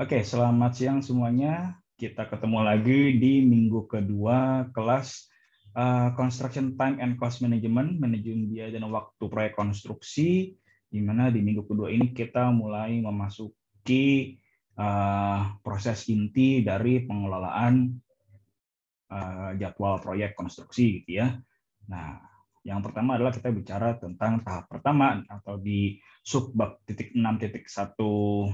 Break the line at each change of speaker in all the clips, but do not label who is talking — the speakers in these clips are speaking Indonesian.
Oke, selamat siang semuanya. Kita ketemu lagi di minggu kedua kelas uh, Construction Time and Cost Management, manajemen biaya dan waktu proyek konstruksi, di mana di minggu kedua ini kita mulai memasuki uh, proses inti dari pengelolaan uh, jadwal proyek konstruksi, gitu ya. Nah, yang pertama adalah kita bicara tentang tahap pertama atau di sub subbab titik enam titik satu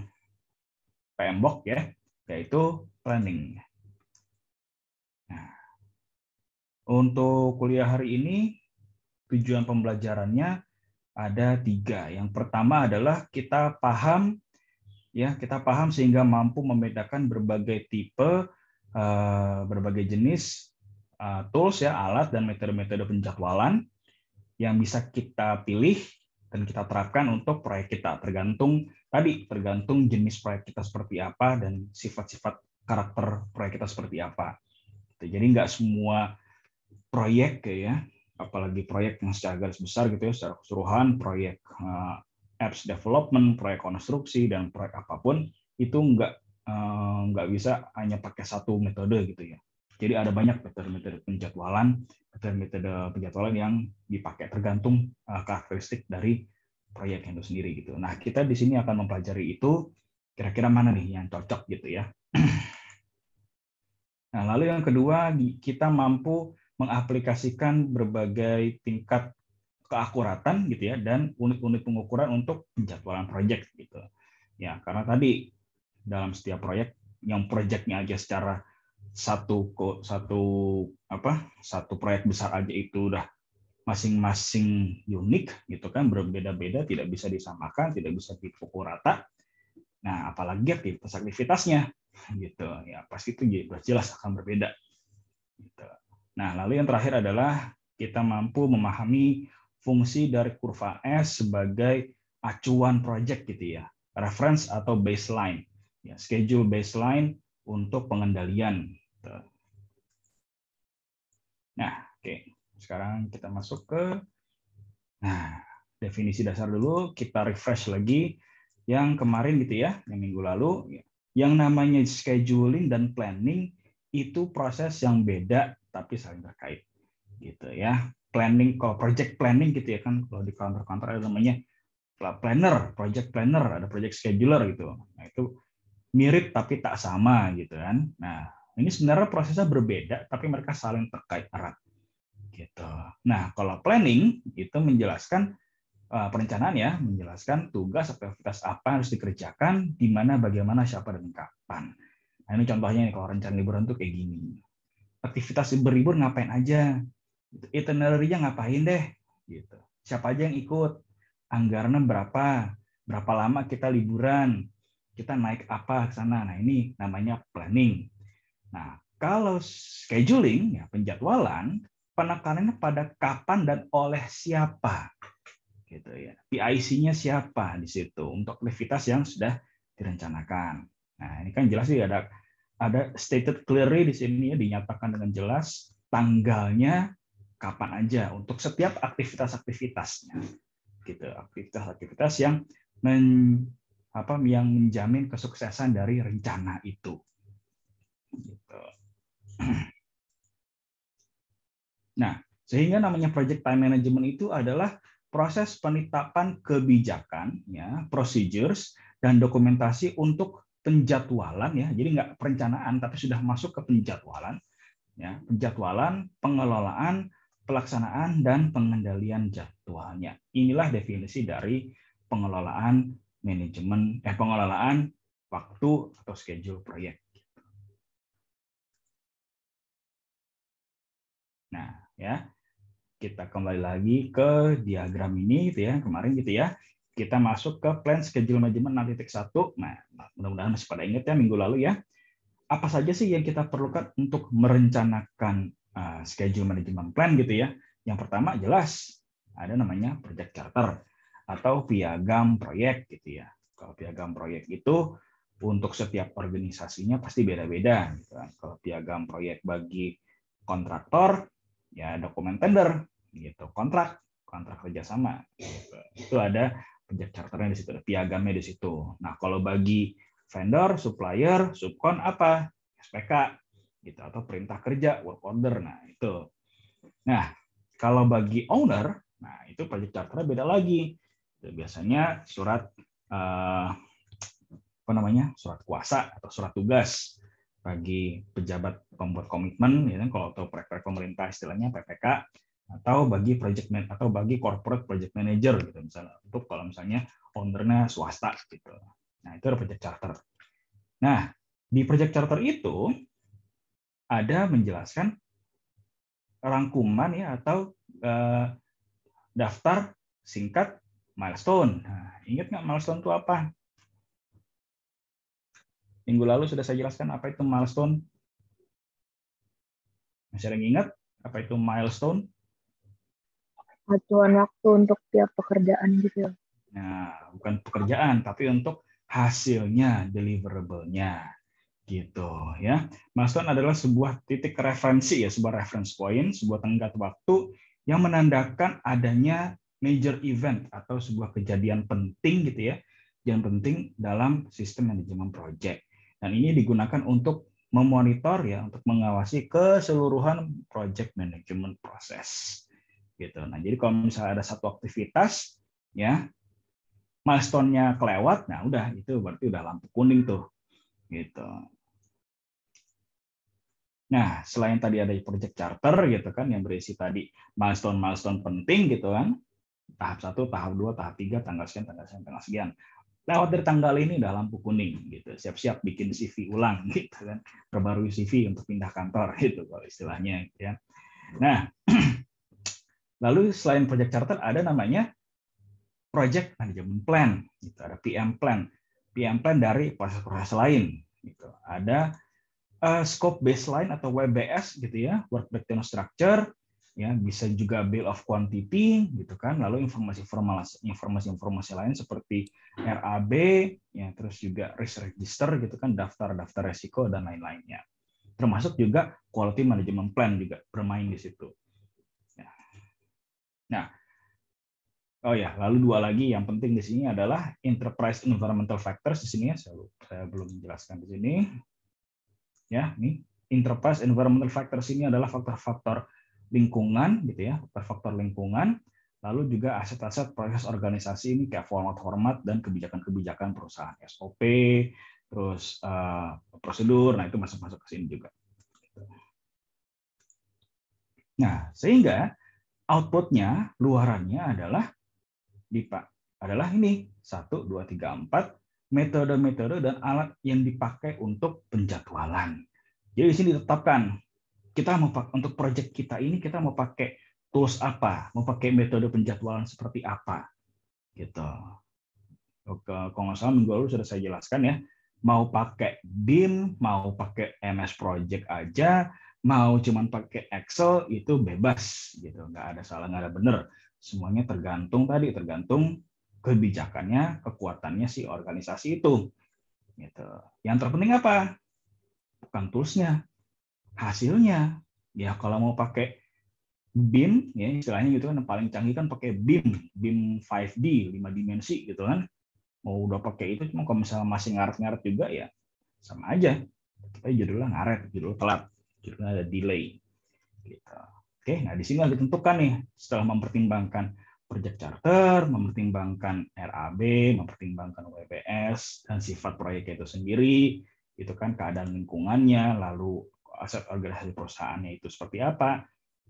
tembok ya, yaitu planning. Nah, untuk kuliah hari ini, tujuan pembelajarannya ada tiga. Yang pertama adalah kita paham, ya kita paham sehingga mampu membedakan berbagai tipe, eh, berbagai jenis eh, tools ya, alat dan metode-metode penjadwalan yang bisa kita pilih dan kita terapkan untuk proyek kita, tergantung tadi tergantung jenis proyek kita seperti apa dan sifat-sifat karakter proyek kita seperti apa. Gitu. Jadi nggak semua proyek ya, ya, apalagi proyek yang secara garis besar gitu ya, secara keseluruhan proyek eh, apps development, proyek konstruksi dan proyek apapun itu nggak eh, nggak bisa hanya pakai satu metode gitu ya. Jadi ada banyak metode-metode penjadwalan, metode-metode penjadwalan yang dipakai tergantung eh, karakteristik dari proyeknya itu sendiri gitu. Nah, kita di sini akan mempelajari itu kira-kira mana nih yang cocok gitu ya. Nah, lalu yang kedua, kita mampu mengaplikasikan berbagai tingkat keakuratan gitu ya dan unit-unit pengukuran untuk penjadwalan proyek gitu. Ya, karena tadi dalam setiap proyek yang proyeknya aja secara satu satu apa satu proyek besar aja itu udah masing-masing unik gitu kan berbeda-beda tidak bisa disamakan tidak bisa dipukul rata nah apalagi aktivitas aktivitasnya gitu ya pasti itu ya, jelas akan berbeda gitu. nah lalu yang terakhir adalah kita mampu memahami fungsi dari kurva S sebagai acuan project gitu ya reference atau baseline ya schedule baseline untuk pengendalian gitu. nah oke okay. Sekarang kita masuk ke nah, definisi dasar dulu, kita refresh lagi yang kemarin gitu ya, yang minggu lalu. Yang namanya scheduling dan planning itu proses yang beda tapi saling terkait. Gitu ya. Planning kalau project planning gitu ya kan kalau di kantor-kantor ada namanya planner, project planner, ada project scheduler gitu. Nah, itu mirip tapi tak sama gitu kan. Nah, ini sebenarnya prosesnya berbeda tapi mereka saling terkait erat gitu. Nah, kalau planning itu menjelaskan uh, perencanaan ya, menjelaskan tugas atau aktivitas apa yang harus dikerjakan, di mana, bagaimana, siapa dan kapan. Nah, ini contohnya nih, kalau rencana liburan tuh kayak gini. Aktivitas berlibur ngapain aja? Itinerary-nya ngapain deh? Gitu. Siapa aja yang ikut? Anggarannya berapa? Berapa lama kita liburan? Kita naik apa ke sana? Nah, ini namanya planning. Nah, kalau scheduling ya penjadwalan penekanannya pada kapan dan oleh siapa. Gitu ya. PIC-nya siapa di situ untuk aktivitas yang sudah direncanakan. Nah, ini kan jelas sih ada ada stated clearly di sini ya, dinyatakan dengan jelas tanggalnya kapan aja untuk setiap aktivitas-aktivitasnya. Gitu, aktivitas-aktivitas yang men, apa yang menjamin kesuksesan dari rencana itu. Gitu. Nah, sehingga namanya project time management itu adalah proses penetapan kebijakan, ya, procedures dan dokumentasi untuk penjadwalan ya. Jadi nggak perencanaan tapi sudah masuk ke penjadwalan, ya, penjadwalan, pengelolaan, pelaksanaan dan pengendalian jadwalnya. Inilah definisi dari pengelolaan manajemen eh pengelolaan waktu atau schedule proyek. Nah, ya. Kita kembali lagi ke diagram ini gitu ya. Kemarin gitu ya. Kita masuk ke plan schedule management nanti satu. Nah, mudah-mudahan masih pada ingat ya minggu lalu ya. Apa saja sih yang kita perlukan untuk merencanakan eh, schedule management plan gitu ya? Yang pertama jelas ada namanya project charter atau piagam proyek gitu ya. Kalau piagam proyek itu untuk setiap organisasinya pasti beda-beda. Gitu. Kan. Kalau piagam proyek bagi kontraktor ya dokumen tender gitu kontrak kontrak kerjasama itu ada pajak charternya di situ ada piagamnya di situ nah kalau bagi vendor supplier subkon apa SPK gitu atau perintah kerja work order nah itu nah kalau bagi owner nah itu pajak charternya beda lagi biasanya surat eh, apa namanya surat kuasa atau surat tugas bagi pejabat pembuat komitmen, ya kan, kalau atau proyek-proyek pemerintah istilahnya PPK, atau bagi project man, atau bagi corporate project manager gitu misalnya untuk kalau misalnya ownernya swasta gitu. Nah itu ada project charter. Nah di project charter itu ada menjelaskan rangkuman ya atau eh, daftar singkat milestone. Nah, ingat nggak milestone itu apa? Minggu lalu sudah saya jelaskan apa itu milestone. Masih ada yang ingat apa itu milestone?
Acuan waktu untuk tiap pekerjaan gitu. Ya.
Nah, bukan pekerjaan tapi untuk hasilnya, deliverable-nya gitu ya. Milestone adalah sebuah titik referensi ya, sebuah reference point, sebuah tenggat waktu yang menandakan adanya major event atau sebuah kejadian penting gitu ya, yang penting dalam sistem manajemen project. Dan ini digunakan untuk memonitor ya, untuk mengawasi keseluruhan project management proses. Gitu. Nah, jadi kalau misalnya ada satu aktivitas ya milestone-nya kelewat, nah udah itu berarti udah lampu kuning tuh. Gitu. Nah, selain tadi ada project charter gitu kan yang berisi tadi milestone-milestone penting gitu kan. Tahap satu tahap dua tahap tiga tanggal sekian, tanggal sekian, tanggal sekian lewat dari tanggal ini udah lampu kuning gitu siap-siap bikin CV ulang gitu kan perbarui CV untuk pindah kantor gitu kalau istilahnya ya nah lalu selain project charter ada namanya project management plan gitu ada PM plan PM plan dari proses-proses lain gitu ada uh, scope baseline atau WBS gitu ya work breakdown structure ya bisa juga bill of quantity gitu kan lalu informasi formal informasi informasi lain seperti RAB ya terus juga risk register gitu kan daftar daftar resiko dan lain-lainnya termasuk juga quality management plan juga bermain di situ ya. nah Oh ya, lalu dua lagi yang penting di sini adalah enterprise environmental factors di sini ya, lupa, saya belum menjelaskan di sini. Ya, ini enterprise environmental factors ini adalah faktor-faktor lingkungan gitu ya, faktor lingkungan, lalu juga aset-aset proses organisasi ini kayak format-format dan kebijakan-kebijakan perusahaan SOP, terus uh, prosedur, nah itu masuk-masuk ke sini juga. Nah, sehingga outputnya, luarannya adalah pak adalah ini satu dua tiga empat metode-metode dan alat yang dipakai untuk penjadwalan. Jadi di sini ditetapkan kita mau pakai untuk project kita ini kita mau pakai tools apa, mau pakai metode penjadwalan seperti apa, gitu. Oke, kalau nggak salah minggu lalu sudah saya jelaskan ya, mau pakai BIM, mau pakai MS Project aja, mau cuman pakai Excel itu bebas, gitu, nggak ada salah nggak ada benar, semuanya tergantung tadi tergantung kebijakannya, kekuatannya si organisasi itu. Gitu. Yang terpenting apa? Bukan toolsnya, hasilnya ya kalau mau pakai BIM ya istilahnya gitu kan paling canggih kan pakai BIM BIM 5D 5 dimensi gitu kan mau udah pakai itu cuma kalau misalnya masih ngaret-ngaret juga ya sama aja tapi judulnya ngaret judul telat judulnya ada delay gitu oke nah di sini ditentukan nih setelah mempertimbangkan project charter mempertimbangkan RAB mempertimbangkan WPS dan sifat proyek itu sendiri itu kan keadaan lingkungannya lalu aset organisasi perusahaannya itu seperti apa.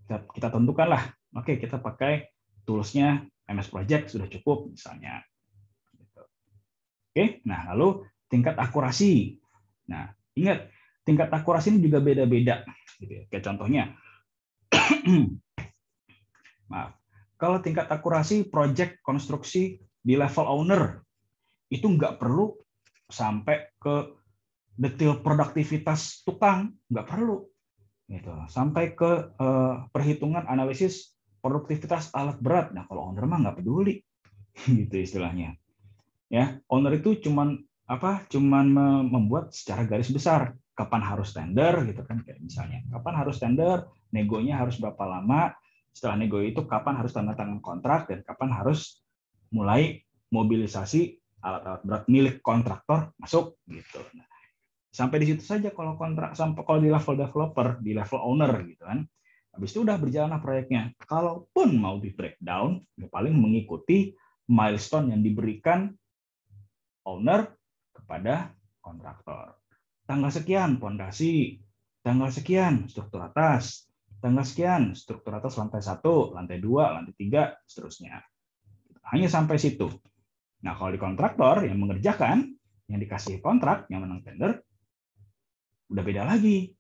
Kita, kita tentukanlah, oke okay, kita pakai toolsnya MS Project sudah cukup misalnya. Gitu. Oke, nah lalu tingkat akurasi. Nah ingat tingkat akurasi ini juga beda-beda. Gitu ya. Kayak contohnya, maaf, kalau tingkat akurasi project konstruksi di level owner itu nggak perlu sampai ke detail produktivitas tukang nggak perlu gitu sampai ke uh, perhitungan analisis produktivitas alat berat nah kalau owner mah nggak peduli gitu istilahnya ya owner itu cuman apa cuman membuat secara garis besar kapan harus tender gitu kan kayak misalnya kapan harus tender negonya harus berapa lama setelah nego itu kapan harus tanda tangan kontrak dan kapan harus mulai mobilisasi alat-alat berat milik kontraktor masuk gitu nah, Sampai di situ saja kalau kontrak sampai kalau di level developer, di level owner gitu kan. Habis itu udah berjalanlah proyeknya. Kalaupun mau di breakdown, ya paling mengikuti milestone yang diberikan owner kepada kontraktor. Tanggal sekian pondasi, tanggal sekian struktur atas, tanggal sekian struktur atas lantai satu, lantai dua, lantai tiga, seterusnya. Hanya sampai situ. Nah, kalau di kontraktor yang mengerjakan, yang dikasih kontrak, yang menang tender, udah beda lagi.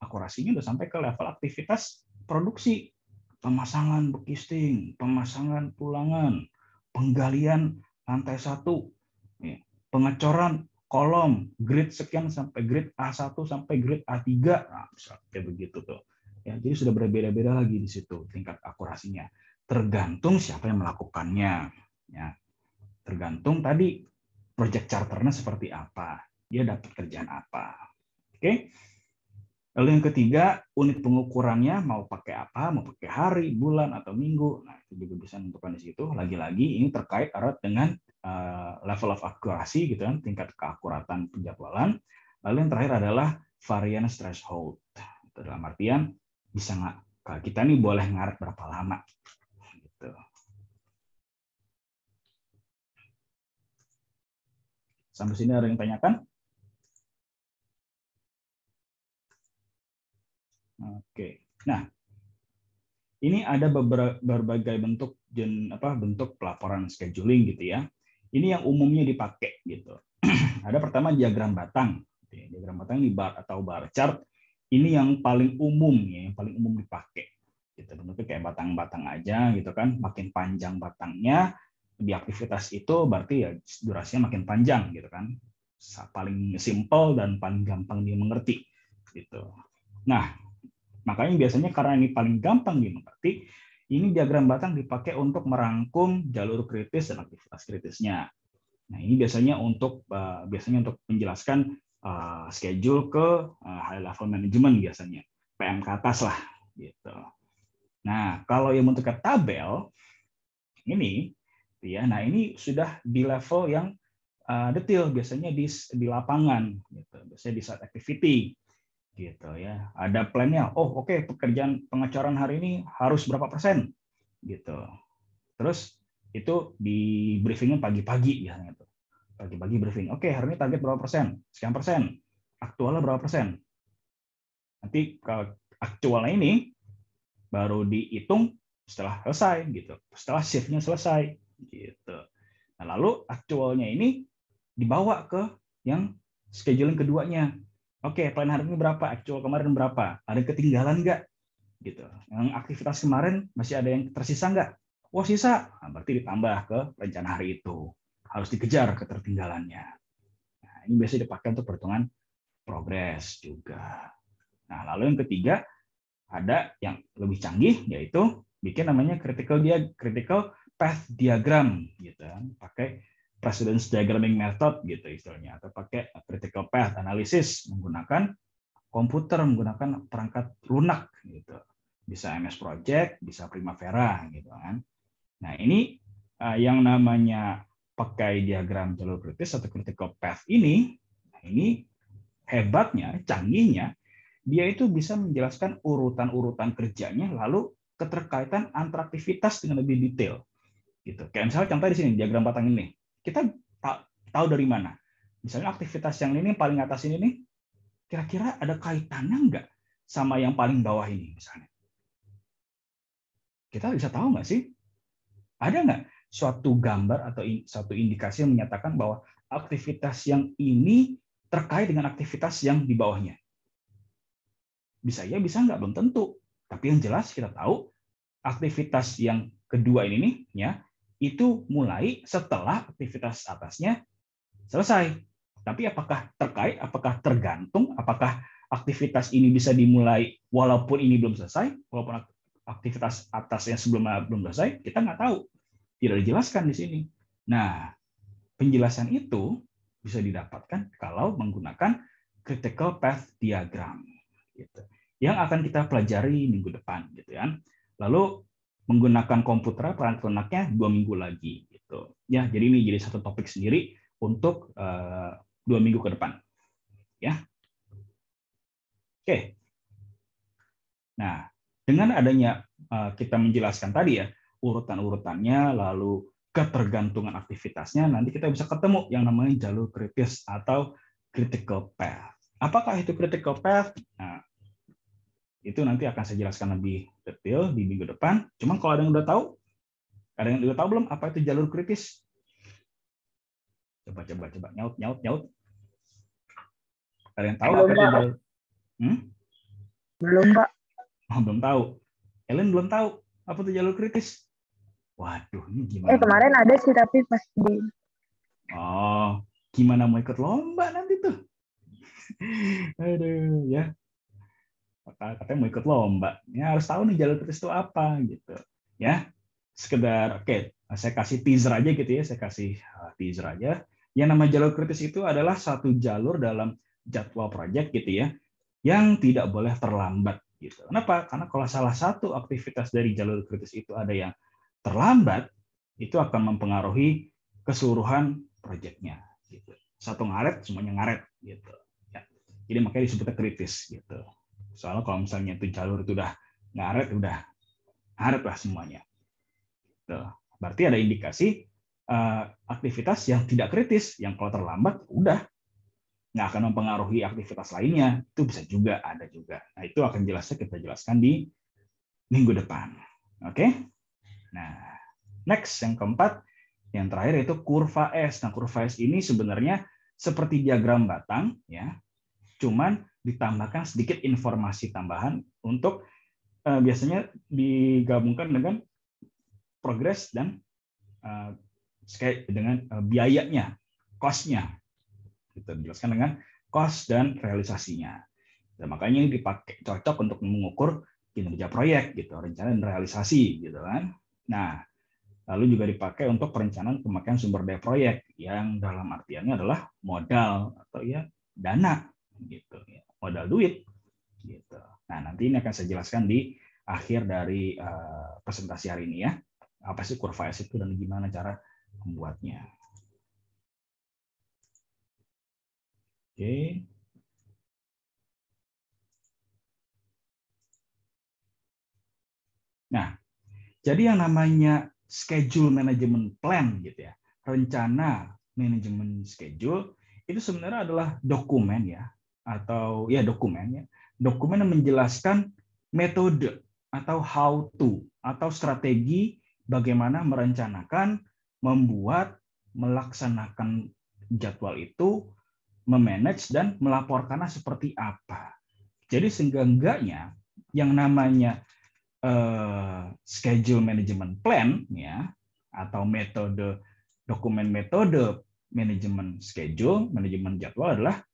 Akurasinya udah sampai ke level aktivitas produksi, pemasangan bekisting, pemasangan tulangan penggalian lantai satu, ya, pengecoran kolom grid sekian sampai grid A1 sampai grid A3 nah, misalnya begitu tuh ya jadi sudah berbeda-beda lagi di situ tingkat akurasinya tergantung siapa yang melakukannya ya tergantung tadi project charternya seperti apa dia dapat kerjaan apa Oke. Lalu yang ketiga, unit pengukurannya mau pakai apa, mau pakai hari, bulan, atau minggu. Nah, itu juga bisa menentukan di situ. Lagi-lagi ini terkait erat dengan eh, level of akurasi gitu kan, tingkat keakuratan penjadwalan. Lalu yang terakhir adalah varian threshold. Itu dalam artian bisa nggak kita nih boleh ngaret berapa lama gitu.
Sampai sini ada yang tanyakan?
Oke. Nah, ini ada beberapa berbagai bentuk jen, apa bentuk pelaporan scheduling gitu ya. Ini yang umumnya dipakai gitu. ada pertama diagram batang. Diagram batang ini bar atau bar chart ini yang paling umum ya, yang paling umum dipakai. Gitu. Bentuknya kayak batang-batang aja gitu kan. Makin panjang batangnya, di aktivitas itu berarti ya durasinya makin panjang gitu kan paling simple dan paling gampang dimengerti gitu nah Makanya biasanya karena ini paling gampang dimengerti, ini diagram batang dipakai untuk merangkum jalur kritis dan aktivitas kritisnya. Nah, ini biasanya untuk eh, biasanya untuk menjelaskan eh, schedule ke eh, high level management biasanya, PM ke atas lah gitu. Nah, kalau yang bentuknya tabel ini ya. Nah, ini sudah di level yang detail biasanya di di lapangan gitu. Biasanya di saat activity
gitu ya.
Ada plannya. Oh oke okay, pekerjaan pengecoran hari ini harus berapa persen gitu. Terus itu di briefingnya pagi-pagi ya gitu. Pagi-pagi briefing. Oke okay, hari ini target berapa persen? Sekian persen. Aktualnya berapa persen? Nanti kalau aktualnya ini baru dihitung setelah selesai gitu. Setelah shiftnya selesai gitu. Nah lalu aktualnya ini dibawa ke yang scheduling keduanya Oke, okay, plan ini berapa? Actual kemarin berapa? Ada yang ketinggalan nggak? Gitu. Yang aktivitas kemarin masih ada yang tersisa nggak? Wah sisa, nah, berarti ditambah ke rencana hari itu. Harus dikejar ketertinggalannya. Nah, ini biasanya dipakai untuk perhitungan progres juga. Nah, lalu yang ketiga ada yang lebih canggih yaitu bikin namanya critical dia critical path diagram gitu. Pakai precedence diagramming method gitu istilahnya atau pakai critical path analysis menggunakan komputer menggunakan perangkat lunak gitu bisa MS Project bisa Primavera gitu kan nah ini eh, yang namanya pakai diagram jalur kritis atau critical path ini nah ini hebatnya canggihnya dia itu bisa menjelaskan urutan-urutan kerjanya lalu keterkaitan antara aktivitas dengan lebih detail gitu kayak misalnya contoh di sini diagram batang ini kita tahu dari mana? Misalnya aktivitas yang ini paling atas ini nih, kira-kira ada kaitannya nggak sama yang paling bawah ini misalnya? Kita bisa tahu nggak sih? Ada nggak suatu gambar atau suatu indikasi yang menyatakan bahwa aktivitas yang ini terkait dengan aktivitas yang di bawahnya? Bisa ya, bisa nggak? Belum tentu. Tapi yang jelas kita tahu aktivitas yang kedua ini nih, ya, itu mulai setelah aktivitas atasnya selesai. Tapi apakah terkait, apakah tergantung, apakah aktivitas ini bisa dimulai walaupun ini belum selesai, walaupun aktivitas atasnya sebelumnya belum selesai, kita nggak tahu. Tidak dijelaskan di sini. Nah, penjelasan itu bisa didapatkan kalau menggunakan critical path diagram. Gitu. Yang akan kita pelajari minggu depan. gitu kan. Lalu menggunakan komputer peran anaknya dua minggu lagi gitu ya jadi ini jadi satu topik sendiri untuk uh, dua minggu ke depan ya oke nah dengan adanya uh, kita menjelaskan tadi ya urutan-urutannya lalu ketergantungan aktivitasnya nanti kita bisa ketemu yang namanya jalur kritis atau critical path apakah itu critical path nah, itu nanti akan saya jelaskan lebih detail di minggu depan. Cuman kalau ada yang udah tahu, ada yang udah tahu belum apa itu jalur kritis? Coba coba coba nyaut nyaut nyaut. Ada yang tahu belum, apa itu jalur? Hmm? Belum pak. Oh, belum tahu. Ellen belum tahu apa itu jalur kritis. Waduh, ini gimana? Eh kemarin ada sih tapi pas di. Oh, gimana mau ikut lomba nanti tuh? Aduh, ya katanya mau ikut lomba. Ya harus tahu nih jalur kritis itu apa gitu. Ya sekedar oke okay, saya kasih teaser aja gitu ya saya kasih eh, teaser aja yang nama jalur kritis itu adalah satu jalur dalam jadwal proyek gitu ya yang tidak boleh terlambat gitu kenapa karena kalau salah satu aktivitas dari jalur kritis itu ada yang terlambat itu akan mempengaruhi keseluruhan proyeknya gitu satu ngaret semuanya ngaret
gitu ya.
jadi makanya disebutnya kritis gitu Soalnya kalau misalnya itu jalur itu udah ngaret, udah ngaret lah semuanya. Tuh. Gitu. Berarti ada indikasi uh, aktivitas yang tidak kritis, yang kalau terlambat udah nggak akan mempengaruhi aktivitas lainnya. Itu bisa juga ada juga. Nah itu akan jelasnya kita jelaskan di minggu depan. Oke? Okay? Nah, next yang keempat, yang terakhir itu kurva S. Nah, kurva S ini sebenarnya seperti diagram batang ya. Cuman ditambahkan sedikit informasi tambahan untuk uh, biasanya digabungkan dengan progres dan uh, dengan uh, biayanya, cost kita gitu, jelaskan dengan cost dan realisasinya. Dan makanya ini dipakai cocok untuk mengukur kinerja proyek gitu, rencana dan realisasi gitu kan. Nah, lalu juga dipakai untuk perencanaan pemakaian sumber daya proyek yang dalam artiannya adalah modal atau ya dana gitu ya modal duit. Gitu. Nah, nanti ini akan saya jelaskan di akhir dari uh, presentasi hari ini ya. Apa sih kurva S itu dan gimana cara membuatnya. Oke. Okay. Nah, jadi yang namanya schedule management plan gitu ya, rencana manajemen schedule itu sebenarnya adalah dokumen ya, atau ya dokumennya dokumen yang menjelaskan metode atau how to atau strategi bagaimana merencanakan membuat melaksanakan jadwal itu memanage dan melaporkannya seperti apa jadi seenggak-enggaknya yang namanya eh, schedule management plan ya atau metode dokumen metode manajemen schedule manajemen jadwal adalah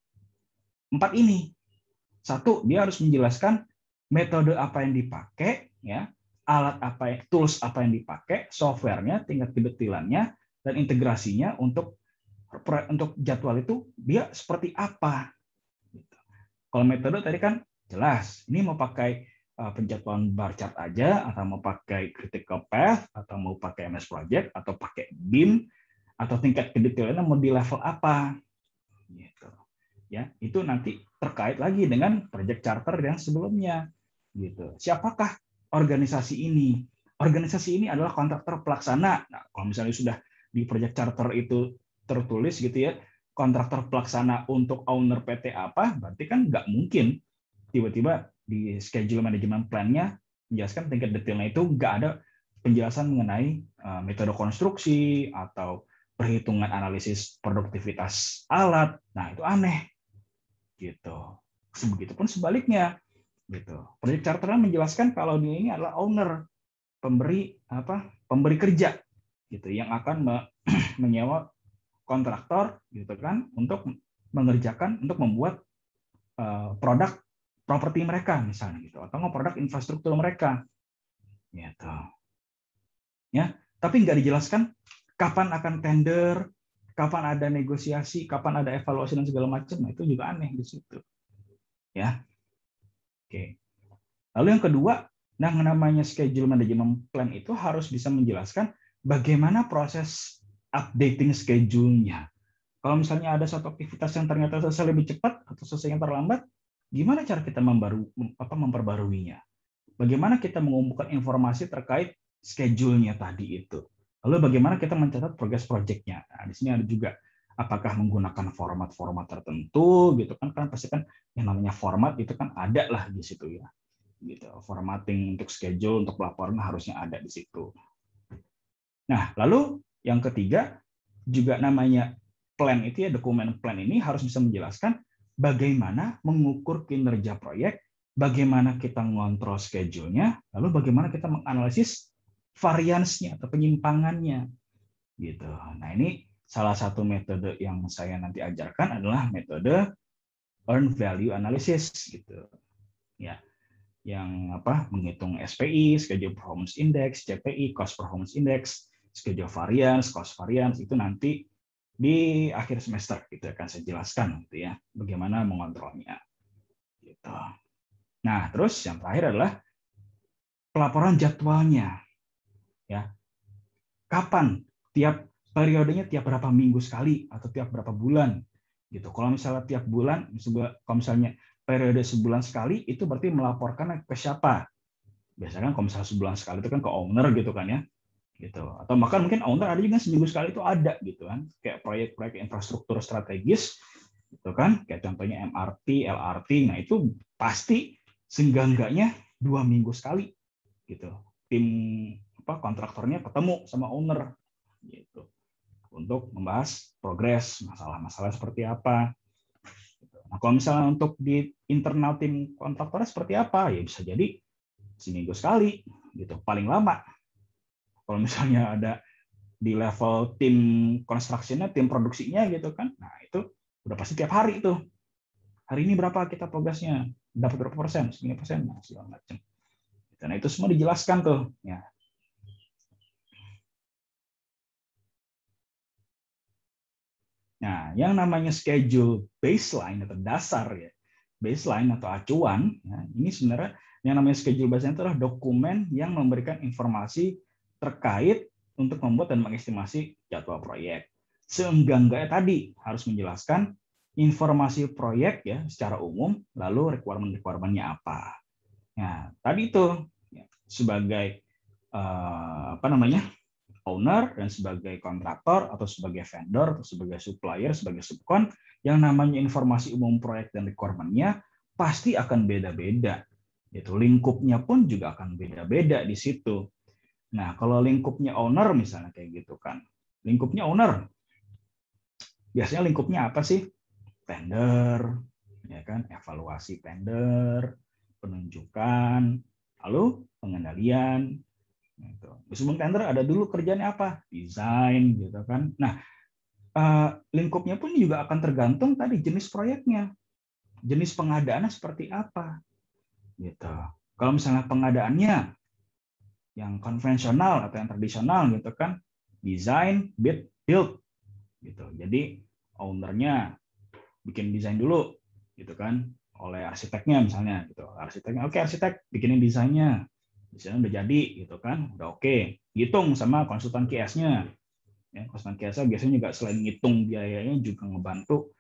empat ini. Satu, dia harus menjelaskan metode apa yang dipakai, ya, alat apa, yang, tools apa yang dipakai, softwarenya, tingkat kedetilannya, dan integrasinya untuk untuk jadwal itu dia seperti apa. Gitu. Kalau metode tadi kan jelas, ini mau pakai eh, penjadwalan bar chart aja, atau mau pakai critical path, atau mau pakai MS Project, atau pakai BIM, atau tingkat kedetilannya mau di level apa. Gitu ya itu nanti terkait lagi dengan proyek charter yang sebelumnya gitu siapakah organisasi ini organisasi ini adalah kontraktor pelaksana nah, kalau misalnya sudah di proyek charter itu tertulis gitu ya kontraktor pelaksana untuk owner PT apa berarti kan nggak mungkin tiba-tiba di schedule manajemen plannya menjelaskan tingkat detailnya itu nggak ada penjelasan mengenai eh, metode konstruksi atau perhitungan analisis produktivitas alat nah itu aneh gitu. Sebegitupun sebaliknya gitu. Project charteran menjelaskan kalau dia ini adalah owner pemberi apa pemberi kerja gitu yang akan me menyewa kontraktor gitu kan untuk mengerjakan untuk membuat uh, produk properti mereka misalnya gitu atau produk infrastruktur mereka gitu ya tapi nggak dijelaskan kapan akan tender kapan ada negosiasi, kapan ada evaluasi dan segala macam, nah itu juga aneh di situ. Ya. Oke. Lalu yang kedua, nah namanya schedule management plan itu harus bisa menjelaskan bagaimana proses updating schedule-nya. Kalau misalnya ada satu aktivitas yang ternyata selesai lebih cepat atau selesai yang terlambat, gimana cara kita membaru, apa, memperbaruinya? Bagaimana kita mengumpulkan informasi terkait schedule-nya tadi itu? Lalu bagaimana kita mencatat progres proyeknya? Nah, di sini ada juga apakah menggunakan format-format tertentu gitu kan kan pasti kan yang namanya format itu kan ada lah di situ ya gitu formatting untuk schedule untuk laporan harusnya ada di situ nah lalu yang ketiga juga namanya plan itu ya dokumen plan ini harus bisa menjelaskan bagaimana mengukur kinerja proyek bagaimana kita ngontrol schedule-nya lalu bagaimana kita menganalisis variansnya atau penyimpangannya gitu. Nah ini salah satu metode yang saya nanti ajarkan adalah metode earn value analysis gitu ya yang apa menghitung SPI, schedule performance index, CPI, cost performance index, schedule variance, cost variance itu nanti di akhir semester gitu akan saya jelaskan gitu ya bagaimana mengontrolnya gitu. Nah terus yang terakhir adalah pelaporan jadwalnya ya kapan tiap periodenya tiap berapa minggu sekali atau tiap berapa bulan gitu kalau misalnya tiap bulan kalau misalnya periode sebulan sekali itu berarti melaporkan ke siapa biasanya kan kalau misalnya sebulan sekali itu kan ke owner gitu kan ya gitu atau bahkan mungkin owner ada juga seminggu sekali itu ada gitu kan kayak proyek-proyek infrastruktur strategis gitu kan kayak contohnya MRT LRT nah itu pasti senggangganya dua minggu sekali gitu tim apa kontraktornya ketemu sama owner gitu untuk membahas progres masalah-masalah seperti apa. Nah kalau misalnya untuk di internal tim kontraktornya seperti apa ya bisa jadi seminggu sekali gitu paling lama. Kalau misalnya ada di level tim konstruksinya, tim produksinya gitu kan, nah itu udah pasti tiap hari itu. Hari ini berapa kita progresnya? Dapat berapa persen? Segini persen, nah, macam. Nah itu semua dijelaskan tuh. Ya, Nah, yang namanya schedule baseline atau dasar ya, baseline atau acuan, ya, ini sebenarnya yang namanya schedule baseline itu adalah dokumen yang memberikan informasi terkait untuk membuat dan mengestimasi jadwal proyek. Seenggak-enggaknya tadi harus menjelaskan informasi proyek ya secara umum, lalu requirement-requirementnya apa. Nah, tadi itu ya, sebagai eh, apa namanya owner dan sebagai kontraktor atau sebagai vendor atau sebagai supplier sebagai subkon yang namanya informasi umum proyek dan requirement-nya pasti akan beda-beda itu lingkupnya pun juga akan beda-beda di situ nah kalau lingkupnya owner misalnya kayak gitu kan lingkupnya owner biasanya lingkupnya apa sih tender ya kan evaluasi tender penunjukan lalu pengendalian Gitu. Sebelum tender ada dulu kerjanya apa, desain gitu kan. Nah eh, lingkupnya pun juga akan tergantung tadi jenis proyeknya, jenis pengadaannya seperti apa, gitu. Kalau misalnya pengadaannya yang konvensional atau yang tradisional gitu kan, desain, bid, build, gitu. Jadi ownernya bikin desain dulu, gitu kan, oleh arsiteknya misalnya, gitu. Arsiteknya, oke okay, arsitek bikinin desainnya, Misalnya udah jadi gitu kan udah oke okay. hitung sama konsultan QS-nya ya konsultan QS biasanya juga selain ngitung biayanya juga ngebantu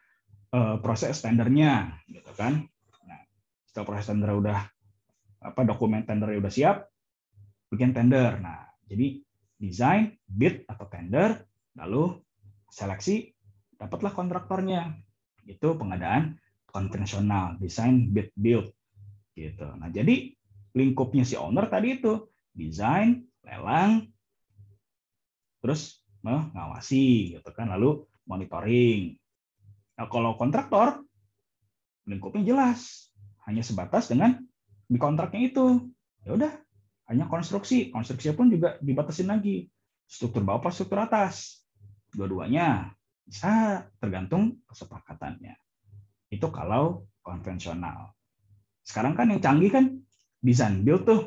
uh, proses tendernya gitu kan nah setelah proses tender udah apa dokumen tender udah siap bikin tender nah jadi desain bid atau tender lalu seleksi dapatlah kontraktornya itu pengadaan konvensional desain bid build gitu nah jadi lingkupnya si owner tadi itu desain, lelang, terus mengawasi gitu kan, lalu monitoring. Nah, kalau kontraktor lingkupnya jelas, hanya sebatas dengan di kontraknya itu. Ya udah, hanya konstruksi, konstruksi pun juga dibatasi lagi. Struktur bawah struktur atas. Dua-duanya bisa tergantung kesepakatannya. Itu kalau konvensional. Sekarang kan yang canggih kan desain build tuh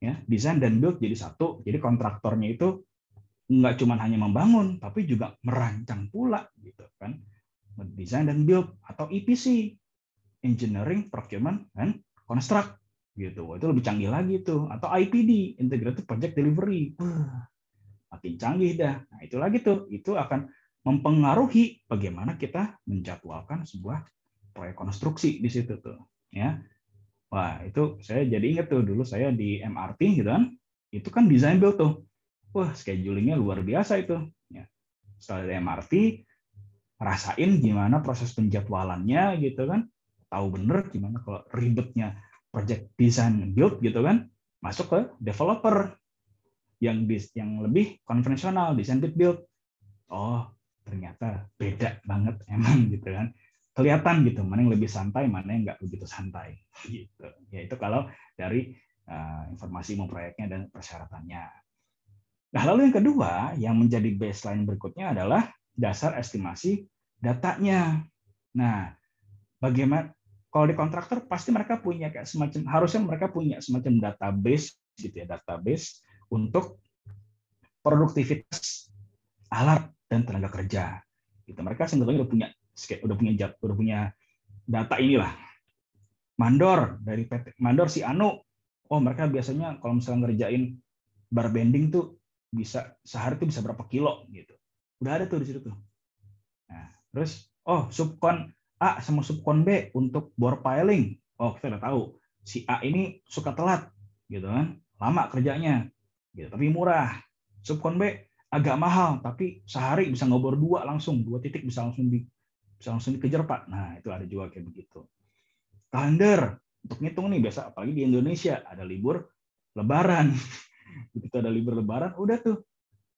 ya desain dan build jadi satu jadi kontraktornya itu nggak cuma hanya membangun tapi juga merancang pula gitu kan desain dan build atau EPC engineering procurement and construct gitu itu lebih canggih lagi tuh atau IPD integrated project delivery makin canggih dah nah itu lagi tuh itu akan mempengaruhi bagaimana kita menjadwalkan sebuah proyek konstruksi di situ tuh ya Wah, itu saya jadi ingat tuh dulu saya di MRT gitu kan. Itu kan design build tuh. Wah, schedulingnya luar biasa itu. Ya. Setelah di MRT, rasain gimana proses penjadwalannya gitu kan. Tahu bener gimana kalau ribetnya project design build gitu kan. Masuk ke developer yang yang lebih konvensional design build. Oh, ternyata beda banget emang gitu kan kelihatan gitu mana yang lebih santai mana yang nggak begitu santai gitu ya itu kalau dari uh, informasi umum proyeknya dan persyaratannya nah lalu yang kedua yang menjadi baseline berikutnya adalah dasar estimasi datanya nah bagaimana kalau di kontraktor pasti mereka punya kayak semacam harusnya mereka punya semacam database gitu ya database untuk produktivitas alat dan tenaga kerja gitu mereka sebetulnya udah punya udah punya jad, udah punya data inilah. Mandor dari PT, Mandor si Anu. Oh, mereka biasanya kalau misalnya ngerjain bar bending tuh bisa sehari tuh bisa berapa kilo gitu. Udah ada tuh di situ tuh. Nah, terus oh, subkon A sama subkon B untuk bor piling. Oh, kita udah tahu si A ini suka telat gitu kan. Lama kerjanya. Gitu, tapi murah. Subkon B agak mahal tapi sehari bisa ngobor dua langsung, dua titik bisa langsung di bisa langsung dikejar Pak. Nah itu ada juga kayak begitu. Kalender untuk ngitung nih biasa apalagi di Indonesia ada libur Lebaran. Begitu ada libur Lebaran udah tuh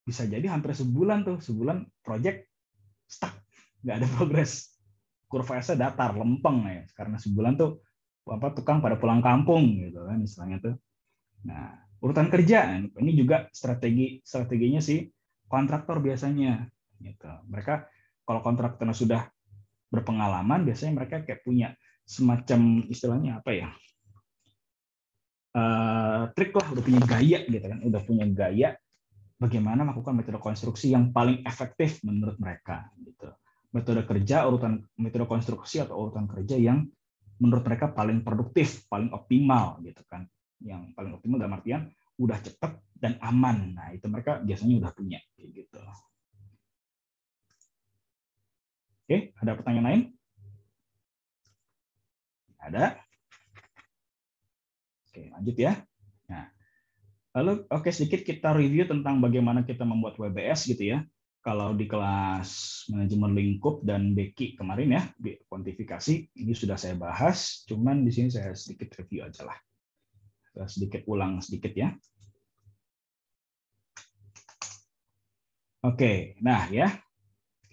bisa jadi hampir sebulan tuh sebulan project stuck nggak ada progres kurva S datar lempeng ya karena sebulan tuh apa tukang pada pulang kampung gitu kan istilahnya tuh nah urutan kerja ini juga strategi strateginya sih kontraktor biasanya gitu mereka kalau kontraktornya sudah berpengalaman biasanya mereka kayak punya semacam istilahnya apa ya uh, trik lah udah punya gaya gitu kan udah punya gaya bagaimana melakukan metode konstruksi yang paling efektif menurut mereka gitu metode kerja urutan metode konstruksi atau urutan kerja yang menurut mereka paling produktif paling optimal gitu kan yang paling optimal dalam artian udah cepat dan aman nah itu mereka biasanya udah punya gitu Oke, ada pertanyaan lain? Ada? Oke, lanjut ya. Nah, lalu oke sedikit kita review tentang bagaimana kita membuat WBS gitu ya. Kalau di kelas manajemen lingkup dan Beki kemarin ya, di kuantifikasi ini sudah saya bahas, cuman di sini saya sedikit review aja lah. sedikit ulang sedikit ya. Oke, nah ya,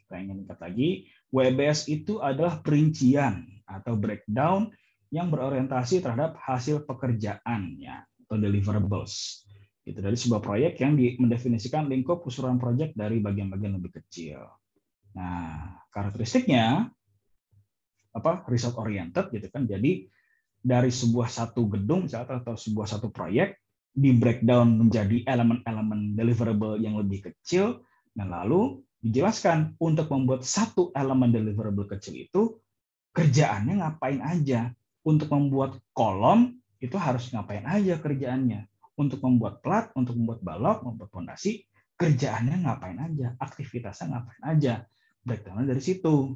kita ingin lihat lagi. WBS itu adalah perincian atau breakdown yang berorientasi terhadap hasil pekerjaannya atau deliverables. Itu dari sebuah proyek yang mendefinisikan lingkup keseluruhan proyek dari bagian-bagian lebih kecil. Nah, karakteristiknya apa result oriented gitu kan. Jadi dari sebuah satu gedung atau sebuah satu proyek di breakdown menjadi elemen-elemen deliverable yang lebih kecil dan lalu dijelaskan untuk membuat satu elemen deliverable kecil itu kerjaannya ngapain aja. Untuk membuat kolom itu harus ngapain aja kerjaannya. Untuk membuat plat, untuk membuat balok, membuat fondasi, kerjaannya ngapain aja, aktivitasnya ngapain aja. Breakdown dari situ.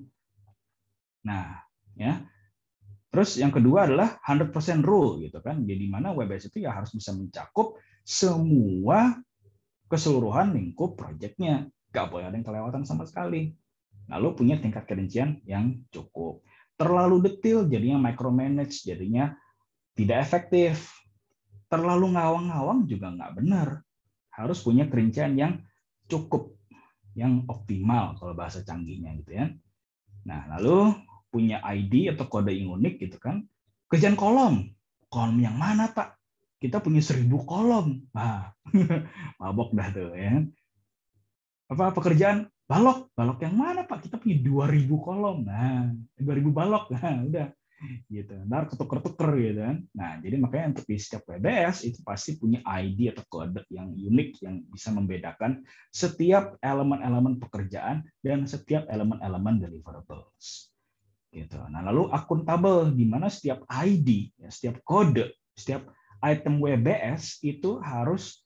Nah, ya. Terus yang kedua adalah 100% rule gitu kan. Jadi mana WBS itu ya harus bisa mencakup semua keseluruhan lingkup proyeknya Nggak boleh ada yang kelewatan sama sekali. Nah, punya tingkat kerincian yang cukup. Terlalu detail jadinya micromanage, jadinya tidak efektif. Terlalu ngawang-ngawang juga nggak benar. Harus punya kerincian yang cukup, yang optimal kalau bahasa canggihnya gitu ya. Nah, lalu punya ID atau kode yang unik gitu kan. Kerjaan kolom. Kolom yang mana, Pak? Kita punya seribu kolom. Nah, mabok dah tuh ya apa pekerjaan balok balok yang mana pak kita punya 2000 kolom nah 2000 balok nah udah gitu ntar ketuker-tuker gitu kan nah jadi makanya untuk di setiap PBS itu pasti punya ID atau kode yang unik yang bisa membedakan setiap elemen-elemen pekerjaan dan setiap elemen-elemen deliverables gitu nah lalu akuntabel di mana setiap ID ya, setiap kode setiap item WBS itu harus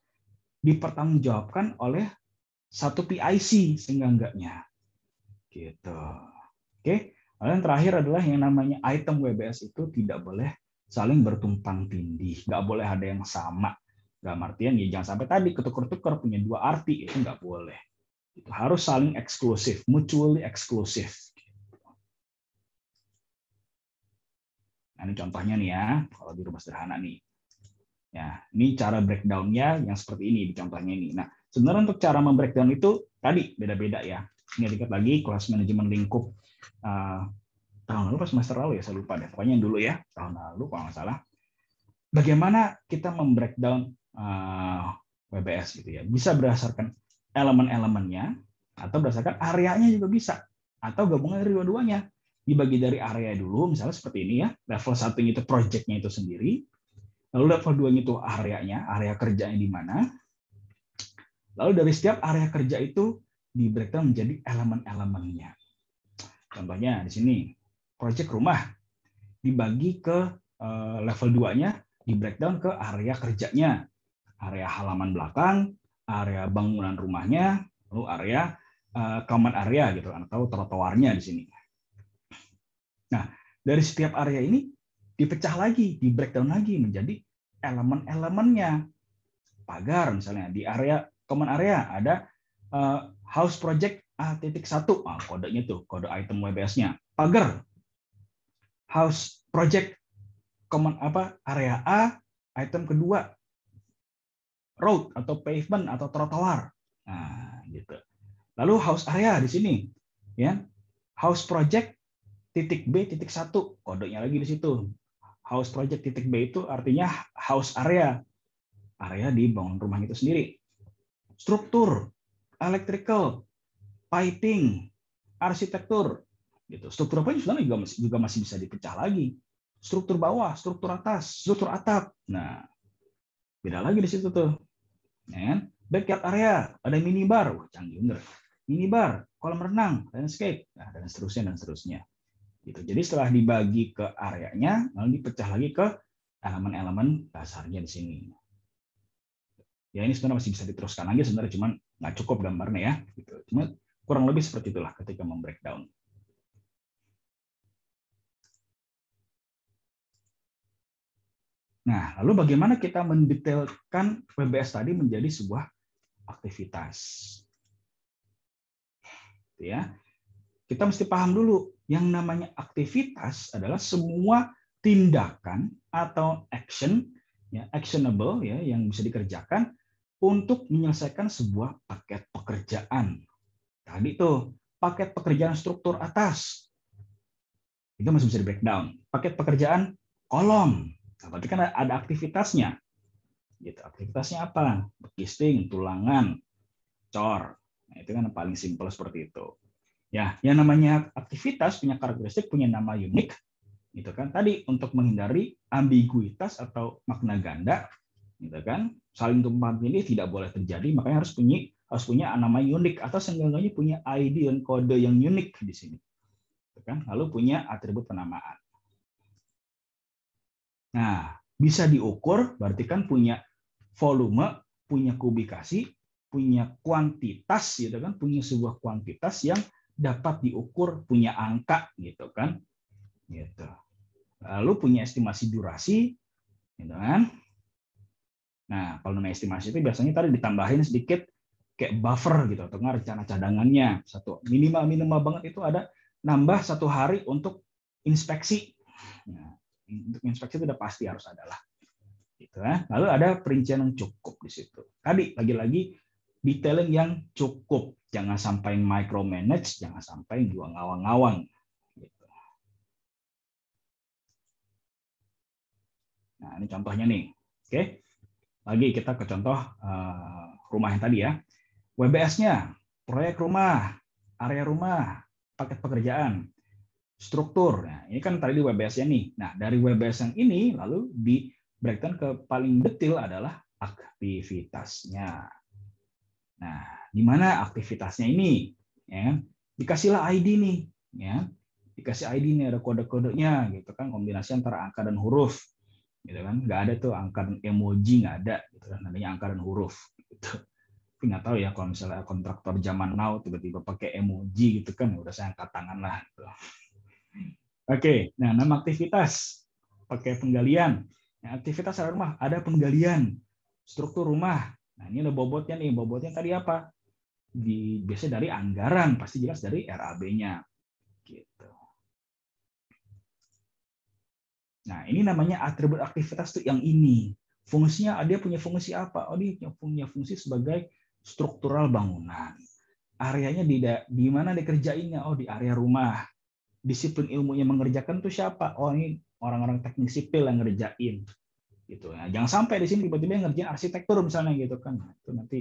dipertanggungjawabkan oleh satu PIC sehingga enggaknya Gitu. Oke. Lalu yang terakhir adalah yang namanya item WBS itu tidak boleh saling bertumpang tindih. Nggak boleh ada yang sama. Dalam artian ya jangan sampai tadi ketuker-tuker punya dua arti, itu nggak boleh. Itu harus saling eksklusif, mutually eksklusif. Nah, ini contohnya nih ya, kalau di rumah sederhana nih. Ya, ini cara breakdownnya yang seperti ini di contohnya ini. Nah, Sebenarnya untuk cara membreakdown itu tadi beda-beda ya. Ini dekat lagi kelas manajemen lingkup uh, tahun lalu pas semester lalu ya saya lupa deh. Pokoknya yang dulu ya tahun lalu kalau nggak salah. Bagaimana kita membreakdown uh, eh, WBS gitu ya? Bisa berdasarkan elemen-elemennya atau berdasarkan areanya juga bisa atau gabungan dari dua-duanya dibagi dari area dulu misalnya seperti ini ya level satu itu projectnya itu sendiri lalu level 2 itu areanya area kerjanya di mana Lalu dari setiap area kerja itu di breakdown menjadi elemen-elemennya. Contohnya di sini, project rumah dibagi ke eh, level 2-nya, di breakdown ke area kerjanya, area halaman belakang, area bangunan rumahnya, lalu area eh, common area gitu atau trotoarnya di sini. Nah, dari setiap area ini dipecah lagi, di breakdown lagi menjadi elemen-elemennya. Pagar misalnya di area common area ada uh, house project A titik satu, ah, kodenya tuh kode item WBS-nya. Pagar house project common apa area A item kedua road atau pavement atau trotoar.
Nah, gitu.
Lalu house area di sini ya. House project titik B titik satu kodenya lagi di situ. House project titik B itu artinya house area area di bangun rumah itu sendiri struktur, electrical, piping, arsitektur, gitu. Struktur apa sebenarnya juga masih, juga masih bisa dipecah lagi. Struktur bawah, struktur atas, struktur atap. Nah, beda lagi di situ tuh. And backyard area, ada minibar, wah canggih bener. Minibar, kolam renang, landscape, nah, dan seterusnya dan seterusnya. Gitu. Jadi setelah dibagi ke areanya, lalu dipecah lagi ke elemen-elemen dasarnya di sini ya ini sebenarnya masih bisa diteruskan lagi sebenarnya cuman nggak cukup gambarnya ya gitu. cuma kurang lebih seperti itulah ketika membreakdown Nah, lalu bagaimana kita mendetailkan PBS tadi menjadi sebuah aktivitas? Gitu ya, kita mesti paham dulu yang namanya aktivitas adalah semua tindakan atau action ya actionable ya yang bisa dikerjakan untuk menyelesaikan sebuah paket pekerjaan. Tadi itu paket pekerjaan struktur atas. Itu masih bisa di-breakdown. Paket pekerjaan kolom. Nah, berarti kan ada aktivitasnya. Gitu. Aktivitasnya apa? Bekisting, tulangan, cor. Nah, itu kan paling simpel seperti itu. Ya, yang namanya aktivitas punya karakteristik, punya nama unik, Itu kan tadi untuk menghindari ambiguitas atau makna ganda gitu kan saling tumpang pilih tidak boleh terjadi makanya harus punya harus punya nama unik atau seenggaknya punya ID dan kode yang unik di sini gitu kan lalu punya atribut penamaan nah bisa diukur berarti kan punya volume punya kubikasi punya kuantitas gitu kan punya sebuah kuantitas yang dapat diukur punya angka gitu kan gitu lalu punya estimasi durasi gitu kan Nah, kalau namanya estimasi itu biasanya tadi ditambahin sedikit kayak buffer gitu, atau rencana cadangannya. Satu minimal minimal banget itu ada nambah satu hari untuk inspeksi. Nah, untuk inspeksi itu udah pasti harus ada lah. Gitu ya. Lalu ada perincian yang cukup di situ. Tadi lagi-lagi detailing yang cukup, jangan sampai micromanage, jangan sampai juga ngawang-ngawang. Gitu. Nah, ini contohnya nih. Oke. Okay lagi kita ke contoh eh, rumah yang tadi ya. WBS-nya, proyek rumah, area rumah, paket pekerjaan, struktur. Nah, ini kan tadi WBS-nya nih. Nah, dari WBS yang ini lalu di breakdown ke paling detail adalah aktivitasnya. Nah, di mana aktivitasnya ini? Ya, kan? dikasihlah ID nih, ya. Kan? Dikasih ID nih ada kode-kodenya gitu kan kombinasi antara angka dan huruf gitu kan nggak ada tuh dan emoji nggak ada gitu kan angka dan huruf gitu tapi nggak tahu ya kalau misalnya kontraktor zaman now tiba-tiba pakai emoji gitu kan udah saya angkat tangan lah gitu. oke nah nama aktivitas pakai penggalian nah, aktivitas ada rumah ada penggalian struktur rumah nah ini ada bobotnya nih bobotnya tadi apa di biasanya dari anggaran pasti jelas dari RAB-nya gitu Nah, ini namanya atribut aktivitas tuh yang ini. Fungsinya dia punya fungsi apa? Oh, dia punya fungsi sebagai struktural bangunan. Areanya di di mana dikerjainnya? Oh, di area rumah. Disiplin ilmunya mengerjakan tuh siapa? Oh, ini orang-orang teknik sipil yang ngerjain. Gitu. ya jangan sampai di sini tiba-tiba ngerjain arsitektur misalnya gitu kan. Nah, itu nanti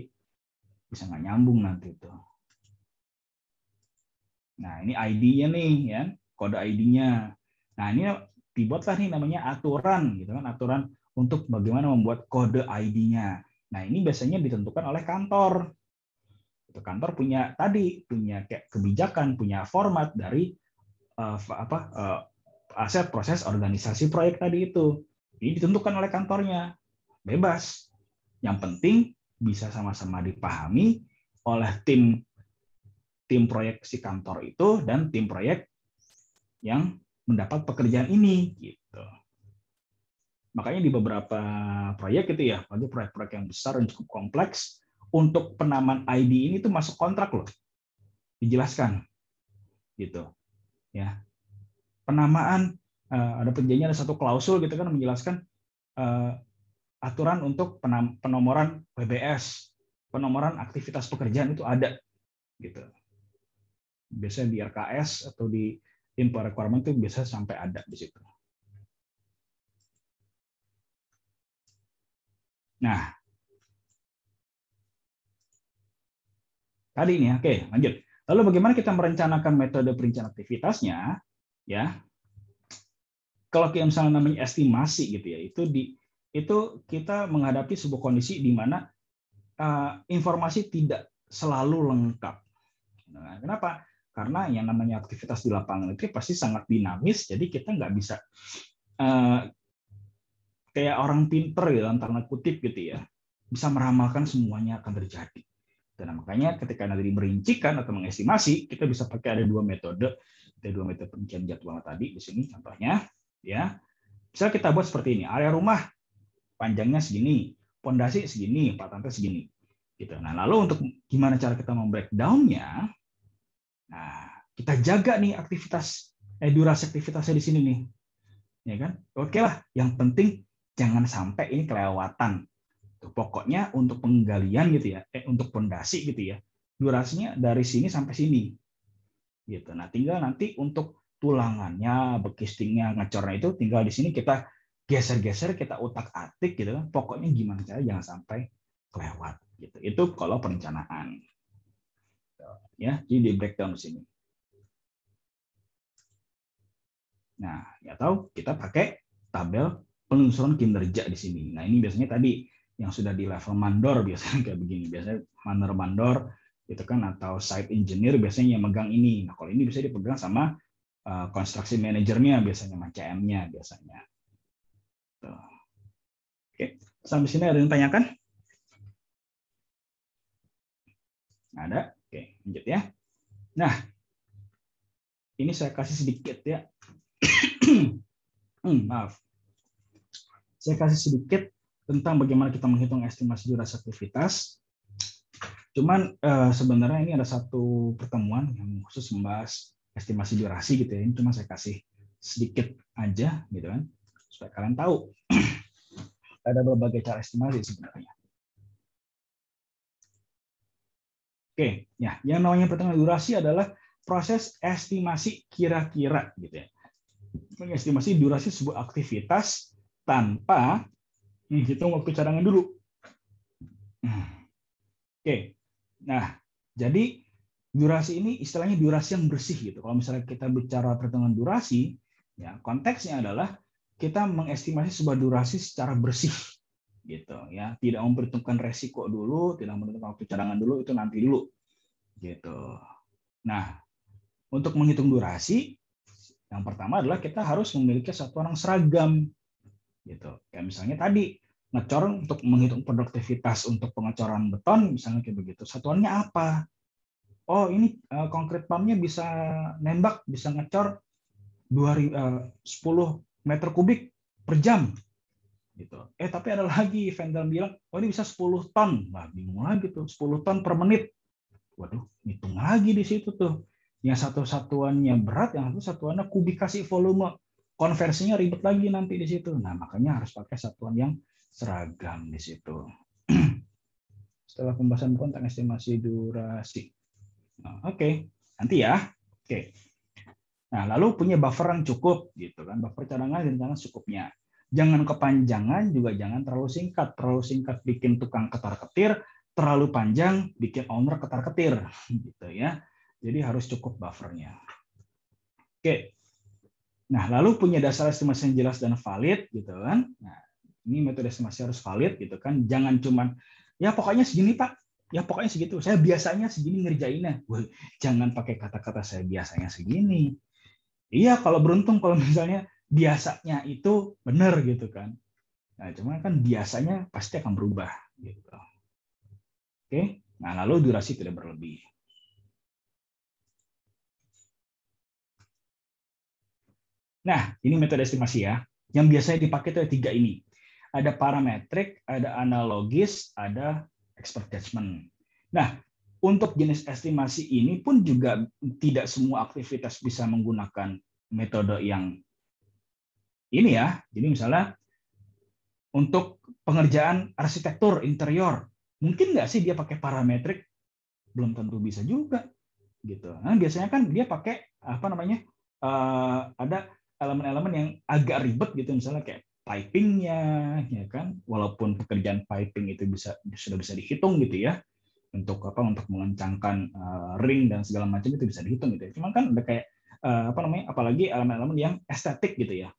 bisa nggak nyambung nanti itu. Nah, ini ID-nya nih ya, kode ID-nya. Nah, ini dibuatlah nih namanya aturan gitu kan aturan untuk bagaimana membuat kode ID-nya. Nah ini biasanya ditentukan oleh kantor. Itu kantor punya tadi punya kayak kebijakan punya format dari uh, apa uh, aset proses organisasi proyek tadi itu. Ini ditentukan oleh kantornya bebas. Yang penting bisa sama-sama dipahami oleh tim tim proyek si kantor itu dan tim proyek yang mendapat pekerjaan ini gitu. Makanya di beberapa proyek itu ya, bagi proyek-proyek yang besar dan cukup kompleks untuk penamaan ID ini tuh masuk kontrak loh. Dijelaskan. Gitu. Ya. Penamaan eh, ada perjanjian ada satu klausul gitu kan menjelaskan eh, aturan untuk penomoran PBS penomoran aktivitas pekerjaan itu ada gitu. Biasanya di RKS atau di input requirement itu bisa sampai ada di situ. Nah, tadi ini, oke, lanjut. Lalu bagaimana kita merencanakan metode perincian aktivitasnya? Ya, kalau kita misalnya namanya estimasi gitu ya, itu di itu kita menghadapi sebuah kondisi di mana uh, informasi tidak selalu lengkap. Nah, kenapa? karena yang namanya aktivitas di lapangan itu pasti sangat dinamis jadi kita nggak bisa uh, kayak orang pinter gitu dalam kutip gitu ya bisa meramalkan semuanya akan terjadi dan makanya ketika nanti merincikan atau mengestimasi kita bisa pakai ada dua metode ada dua metode pencarian jadwal tadi di sini contohnya ya misal kita buat seperti ini area rumah panjangnya segini pondasi segini patante segini gitu nah lalu untuk gimana cara kita membreakdownnya Nah, kita jaga nih aktivitas eh, durasi aktivitasnya di sini nih. Ya kan? Oke lah, yang penting jangan sampai ini kelewatan. Tuh, pokoknya untuk penggalian gitu ya, eh untuk pondasi gitu ya. Durasinya dari sini sampai sini. Gitu. Nah, tinggal nanti untuk tulangannya, bekistingnya, ngecornya itu tinggal di sini kita geser-geser, kita utak-atik gitu kan. Pokoknya gimana cara jangan sampai kelewat gitu. Itu kalau perencanaan. Ya, jadi di breakdown di sini. Nah, ya atau kita pakai tabel penelusuran kinerja di sini. Nah, ini biasanya tadi yang sudah di level mandor biasanya kayak begini. Biasanya mandor-mandor itu kan atau site engineer biasanya yang megang ini. Nah, kalau ini bisa dipegang sama uh, konstruksi manajernya biasanya, macam nya biasanya. Tuh. Oke, sampai sini ada yang tanyakan? Ada? Oke, lanjut ya. Nah, ini saya kasih sedikit ya. hmm, maaf. Saya kasih sedikit tentang bagaimana kita menghitung estimasi durasi aktivitas. Cuman eh, sebenarnya ini ada satu pertemuan yang khusus membahas estimasi durasi gitu ya. Ini cuma saya kasih sedikit aja gitu kan supaya kalian tahu ada berbagai cara estimasi sebenarnya. Oke, ya, yang namanya pertengahan durasi adalah proses estimasi kira-kira gitu ya. Mengestimasi durasi sebuah aktivitas tanpa menghitung waktu cadangan dulu. Oke. Nah, jadi durasi ini istilahnya durasi yang bersih gitu. Kalau misalnya kita bicara pertengahan durasi, ya konteksnya adalah kita mengestimasi sebuah durasi secara bersih gitu ya tidak memperhitungkan resiko dulu tidak menentukan waktu cadangan dulu itu nanti dulu gitu nah untuk menghitung durasi yang pertama adalah kita harus memiliki satu orang seragam gitu kayak misalnya tadi ngecor untuk menghitung produktivitas untuk pengecoran beton misalnya kayak begitu satuannya apa oh ini uh, pumpnya bisa nembak bisa ngecor dua eh, uh, 10 meter kubik per jam gitu. Eh tapi ada lagi vendor bilang, oh ini bisa 10 ton. Nah, bingung lagi tuh, 10 ton per menit. Waduh, hitung lagi di situ tuh. Yang satu satuannya berat, yang satu satuannya kubikasi volume. Konversinya ribet lagi nanti di situ. Nah, makanya harus pakai satuan yang seragam di situ. Setelah pembahasan kontak estimasi durasi. Nah, Oke, okay. nanti ya. Oke. Okay. Nah, lalu punya buffer yang cukup gitu kan, buffer cadangan dan cadangan cukupnya. Jangan kepanjangan juga jangan terlalu singkat. Terlalu singkat bikin tukang ketar-ketir, terlalu panjang bikin owner ketar-ketir gitu ya. Jadi harus cukup buffernya. Oke. Nah, lalu punya dasar estimasi yang jelas dan valid gitu kan. Nah, ini metode estimasi harus valid gitu kan. Jangan cuman ya pokoknya segini Pak, ya pokoknya segitu. Saya biasanya segini ngerjainnya. Wah, jangan pakai kata-kata saya biasanya segini. Iya, kalau beruntung kalau misalnya biasanya itu benar gitu kan. Nah, cuma kan biasanya pasti akan berubah gitu. Oke. Nah, lalu durasi tidak berlebih. Nah, ini metode estimasi ya. Yang biasanya dipakai itu ada tiga ini. Ada parametrik, ada analogis, ada expert judgment. Nah, untuk jenis estimasi ini pun juga tidak semua aktivitas bisa menggunakan metode yang ini ya. Jadi misalnya untuk pengerjaan arsitektur interior, mungkin nggak sih dia pakai parametrik? Belum tentu bisa juga, gitu. Nah, biasanya kan dia pakai apa namanya? Eh, ada elemen-elemen yang agak ribet gitu, misalnya kayak pipingnya, ya kan? Walaupun pekerjaan piping itu bisa sudah bisa dihitung gitu ya, untuk apa? Untuk mengencangkan uh, eh, ring dan segala macam itu bisa dihitung gitu. Ya. Cuman kan ada kayak eh, apa namanya? Apalagi elemen-elemen yang estetik gitu ya,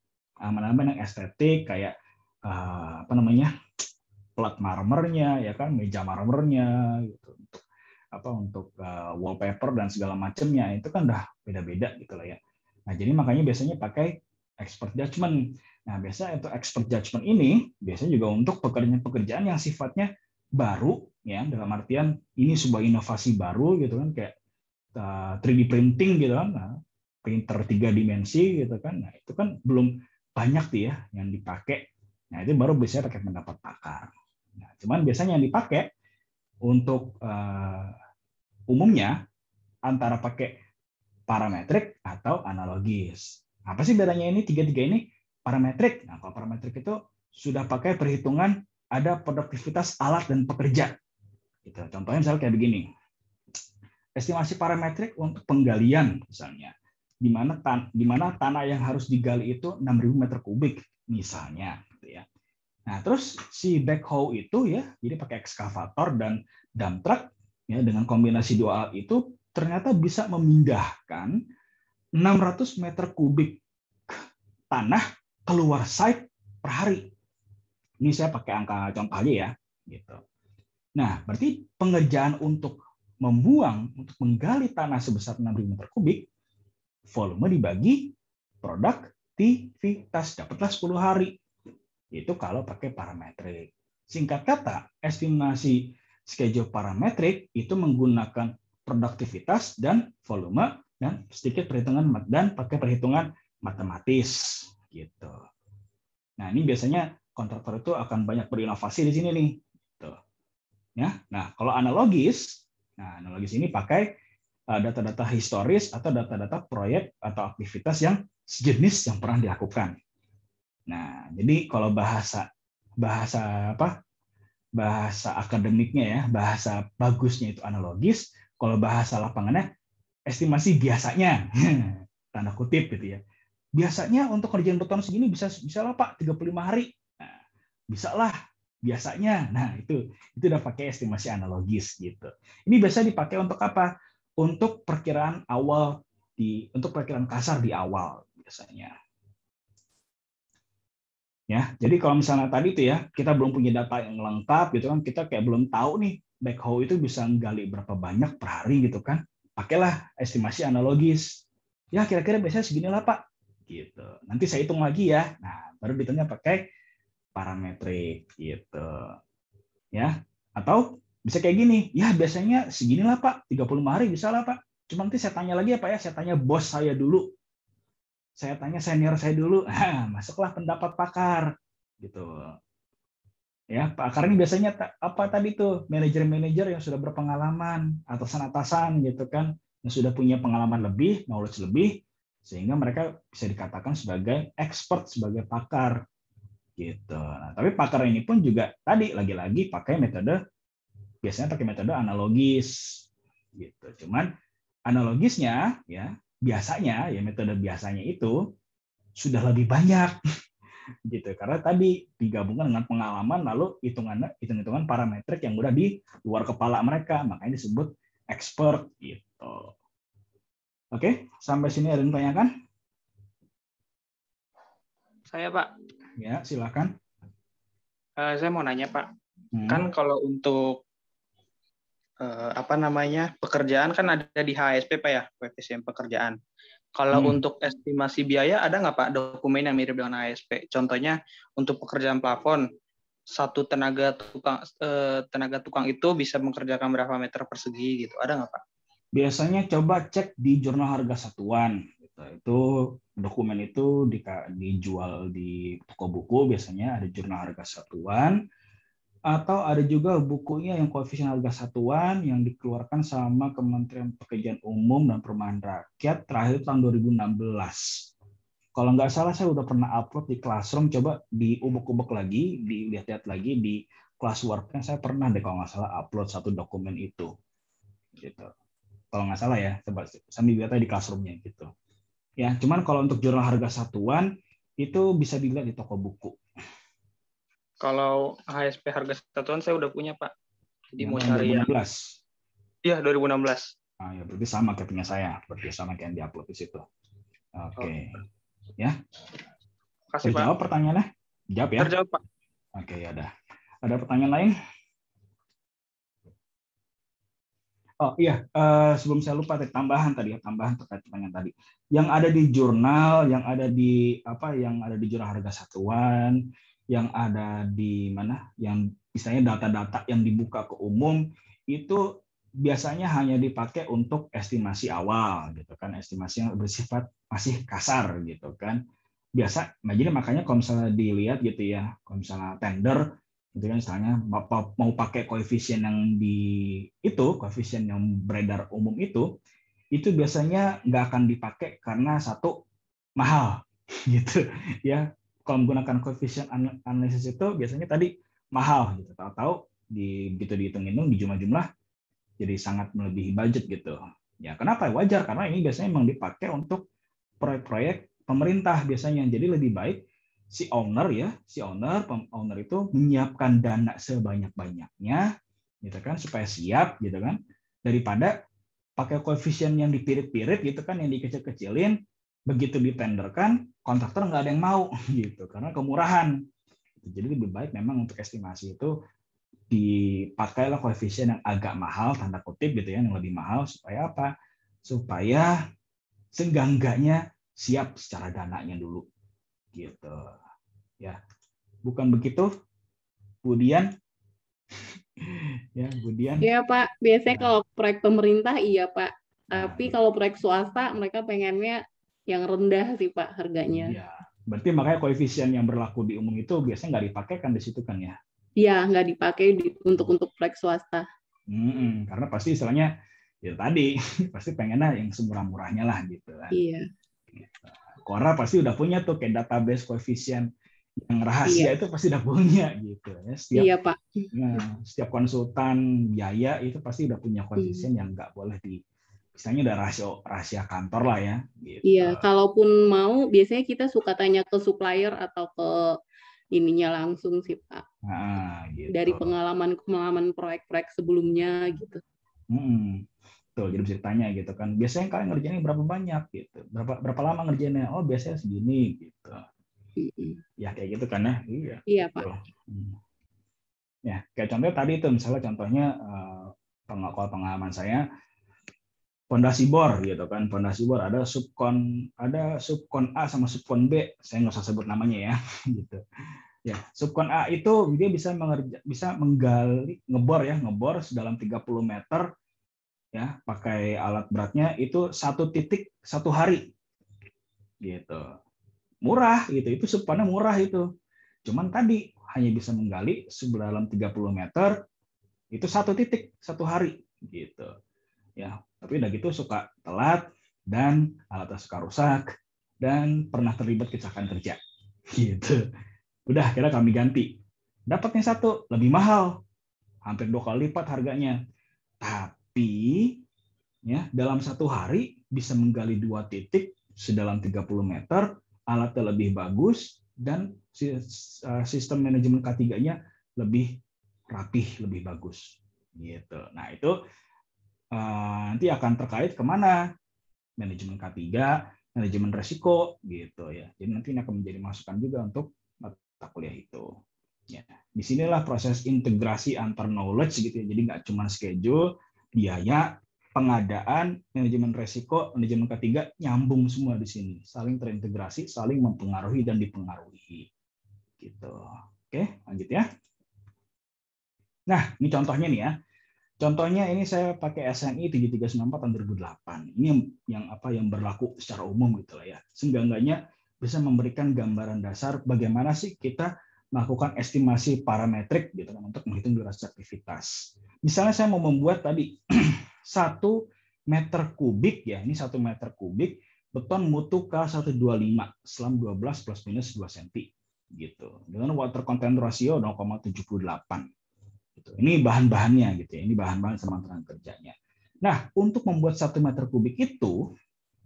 elemen-elemen ah, yang estetik kayak uh, apa namanya plat marmernya ya kan meja marmernya gitu untuk apa untuk uh, wallpaper dan segala macamnya itu kan udah beda-beda gitu lah ya nah jadi makanya biasanya pakai expert judgment nah biasanya itu expert judgment ini biasanya juga untuk pekerjaan-pekerjaan yang sifatnya baru ya dalam artian ini sebuah inovasi baru gitu kan kayak uh, 3D printing gitu kan nah, printer tiga dimensi gitu kan nah itu kan belum banyak tuh ya yang dipakai. Nah, itu baru biasanya pakai pendapat pakar. Nah, cuman biasanya yang dipakai untuk uh, umumnya antara pakai parametrik atau analogis. Apa sih bedanya ini? Tiga-tiga ini parametrik. Nah, kalau parametrik itu sudah pakai perhitungan ada produktivitas alat dan pekerja. Gitu. Contohnya misalnya kayak begini. Estimasi parametrik untuk penggalian misalnya di mana tan di mana tanah yang harus digali itu 6.000 meter kubik misalnya gitu ya. Nah, terus si backhoe itu ya, jadi pakai ekskavator dan dump truck ya dengan kombinasi dua alat itu ternyata bisa memindahkan 600 meter kubik tanah keluar site per hari. Ini saya pakai angka contoh aja ya, gitu. Nah, berarti pengerjaan untuk membuang, untuk menggali tanah sebesar 6.000 meter kubik volume dibagi produktivitas. Dapatlah 10 hari. Itu kalau pakai parametrik. Singkat kata, estimasi schedule parametrik itu menggunakan produktivitas dan volume dan sedikit perhitungan dan pakai perhitungan matematis gitu. Nah ini biasanya kontraktor itu akan banyak berinovasi di sini nih. tuh Ya, nah kalau analogis, nah analogis ini pakai Eh, data-data historis atau data-data proyek atau aktivitas yang sejenis yang pernah dilakukan. Nah, jadi kalau bahasa bahasa apa? bahasa akademiknya ya, bahasa bagusnya itu analogis, kalau bahasa lapangannya estimasi biasanya. Tanda kutip gitu ya. Biasanya untuk kerjaan bertahun segini bisa bisa lah Pak 35 hari. Nah, bisa lah biasanya. Nah, itu itu udah pakai estimasi analogis gitu. Ini biasa dipakai untuk apa? untuk perkiraan awal di untuk perkiraan kasar di awal biasanya. Ya, jadi kalau misalnya tadi itu ya, kita belum punya data yang lengkap gitu kan, kita kayak belum tahu nih backhoe itu bisa menggali berapa banyak per hari gitu kan. Pakailah estimasi analogis. Ya, kira-kira biasanya segini lah, Pak. Gitu. Nanti saya hitung lagi ya. Nah, baru ditanya pakai parametrik gitu. Ya, atau bisa kayak gini, ya biasanya segini lah Pak, 35 hari bisa lah Pak. Cuma nanti saya tanya lagi ya Pak ya, saya tanya bos saya dulu. Saya tanya senior saya dulu, ha, masuklah pendapat pakar gitu. Ya, pakar ini biasanya apa tadi tuh? Manajer-manajer yang sudah berpengalaman, atasan-atasan gitu kan, yang sudah punya pengalaman lebih, knowledge lebih, sehingga mereka bisa dikatakan sebagai expert, sebagai pakar gitu. Nah, tapi pakar ini pun juga tadi lagi-lagi pakai metode biasanya pakai metode analogis gitu. Cuman analogisnya ya biasanya ya metode biasanya itu sudah lebih banyak gitu karena tadi digabungkan dengan pengalaman lalu hitungan hitung-hitungan parametrik yang udah di luar kepala mereka makanya disebut expert gitu oke sampai sini ada yang tanyakan saya pak ya silakan uh, saya mau nanya pak hmm. kan kalau untuk eh, apa namanya pekerjaan kan ada di HSP pak ya PPSM pekerjaan. Kalau hmm. untuk estimasi biaya ada nggak pak dokumen yang mirip dengan HSP? Contohnya untuk pekerjaan plafon satu tenaga tukang eh, tenaga tukang itu bisa mengerjakan berapa meter persegi gitu ada nggak pak? Biasanya coba cek di jurnal harga satuan gitu. itu dokumen itu dijual di toko buku biasanya ada jurnal harga satuan atau ada juga bukunya yang koefisien harga satuan yang dikeluarkan sama Kementerian Pekerjaan Umum dan Perumahan Rakyat terakhir tahun 2016. Kalau nggak salah saya udah pernah upload di Classroom, coba diubek-ubek lagi, dilihat-lihat lagi di classworknya saya pernah deh kalau nggak salah upload satu dokumen itu. Gitu. Kalau nggak salah ya, coba sambil lihat di classroomnya gitu. Ya, cuman kalau untuk jurnal harga satuan itu bisa dilihat di toko buku kalau HSP harga satuan saya udah punya Pak. Jadi yang mau cari 2016. yang Iya 2016. Ah ya berarti sama kayak punya saya, berarti sama kayak yang diupload di situ. Oke, okay. oh. ya. Kasih Terjawab Pak. pertanyaannya? Jawab ya. Terjawab Pak. Oke okay, ya dah. Ada pertanyaan lain? Oh iya, uh, sebelum saya lupa tadi tambahan tadi ya tambahan terkait pertanyaan tadi. Yang ada di jurnal, yang ada di apa, yang ada di jurnal harga satuan, yang ada di mana yang misalnya data-data yang dibuka ke umum itu biasanya hanya dipakai untuk estimasi awal gitu kan estimasi yang bersifat masih kasar gitu kan biasa nah jadi makanya kalau misalnya dilihat gitu ya kalau misalnya tender gitu kan misalnya mau pakai koefisien yang di itu koefisien yang beredar umum itu itu biasanya nggak akan dipakai karena satu mahal gitu ya kalau menggunakan coefficient analysis itu biasanya tadi mahal gitu. Tahu-tahu di gitu dihitung-hitung di jumlah-jumlah jadi sangat melebihi budget gitu. Ya kenapa? Wajar karena ini biasanya memang dipakai untuk proyek-proyek pemerintah biasanya. Jadi lebih baik si owner ya, si owner owner itu menyiapkan dana sebanyak-banyaknya gitu kan supaya siap gitu kan daripada pakai koefisien yang dipirit-pirit gitu kan yang dikecil-kecilin begitu ditenderkan kontraktor nggak ada yang mau gitu karena kemurahan jadi lebih baik memang untuk estimasi itu dipakailah koefisien yang agak mahal tanda kutip gitu ya yang lebih mahal supaya apa supaya senggangganya siap secara dananya dulu gitu ya bukan begitu kemudian ya kemudian ya Pak biasanya ya. kalau proyek pemerintah iya Pak nah, tapi gitu. kalau proyek swasta mereka pengennya yang rendah sih Pak harganya. Iya, berarti makanya koefisien yang berlaku di umum itu biasanya nggak dipakai kan di situ kan ya? Iya, nggak dipakai di, untuk untuk flex swasta. Mm-mm, karena pasti istilahnya ya tadi pasti pengennya yang semurah-murahnya lah gitu kan. Iya. Kora gitu. pasti udah punya tuh kayak database koefisien yang rahasia iya. itu pasti udah punya gitu ya setiap iya, Pak. Nah, setiap konsultan biaya itu pasti udah punya koefisien iya. yang nggak boleh di istilahnya udah rahasia rahasia kantor lah ya. Gitu. Iya, kalaupun mau biasanya kita suka tanya ke supplier atau ke ininya langsung sih Pak. Nah, gitu. Dari pengalaman pengalaman proyek-proyek sebelumnya gitu. Hmm, tuh jadi bisa ditanya gitu kan. Biasanya kalian ngerjainnya berapa banyak gitu? Berapa berapa lama ngerjainnya? Oh biasanya segini gitu. Iya Ya kayak gitu kan ya. Iya. Iya gitu. Pak. Hmm. Ya kayak contoh tadi itu misalnya contohnya uh, pengalaman saya pondasi bor gitu kan pondasi bor ada subkon ada subkon A sama subkon B saya nggak usah sebut namanya ya gitu ya subkon A itu dia bisa mengerja, bisa menggali ngebor ya ngebor tiga 30 meter ya pakai alat beratnya itu satu titik satu hari gitu murah gitu itu subkonnya murah itu cuman tadi hanya bisa menggali dalam 30 meter itu satu titik satu hari gitu ya tapi udah gitu suka telat dan alatnya suka rusak dan pernah terlibat kecelakaan kerja. Gitu. Udah kira kami ganti. Dapatnya satu, lebih mahal. Hampir dua kali lipat harganya. Tapi ya dalam satu hari bisa menggali dua titik sedalam 30 meter, alatnya lebih bagus, dan eh, sistem manajemen K3-nya lebih rapih, lebih bagus. Gitu. Nah, itu Eh, nanti akan terkait kemana manajemen K3, manajemen resiko gitu ya. Jadi nanti ini akan menjadi masukan juga untuk mata kuliah itu. Ya, di sinilah proses integrasi antar knowledge gitu ya. Jadi nggak cuma schedule, biaya, pengadaan, manajemen resiko, manajemen ketiga nyambung semua di sini, saling terintegrasi, saling mempengaruhi dan dipengaruhi. Gitu. Oke, lanjut ya. Nah, ini contohnya nih ya. Contohnya ini saya pakai SNI 3394 tahun 2008. Ini yang, apa yang berlaku secara umum gitu lah ya. Seenggak-enggaknya bisa memberikan gambaran dasar bagaimana sih kita melakukan estimasi parametrik gitu kan untuk menghitung durasi aktivitas. Misalnya saya mau membuat tadi satu meter kubik ya, ini satu meter kubik beton mutu K125 selam 12 plus minus 2 cm gitu. Dengan water content ratio 0,78 gitu. Ini bahan-bahannya gitu ya. Ini bahan-bahan semanteran kerjanya. Nah, untuk membuat satu meter kubik itu,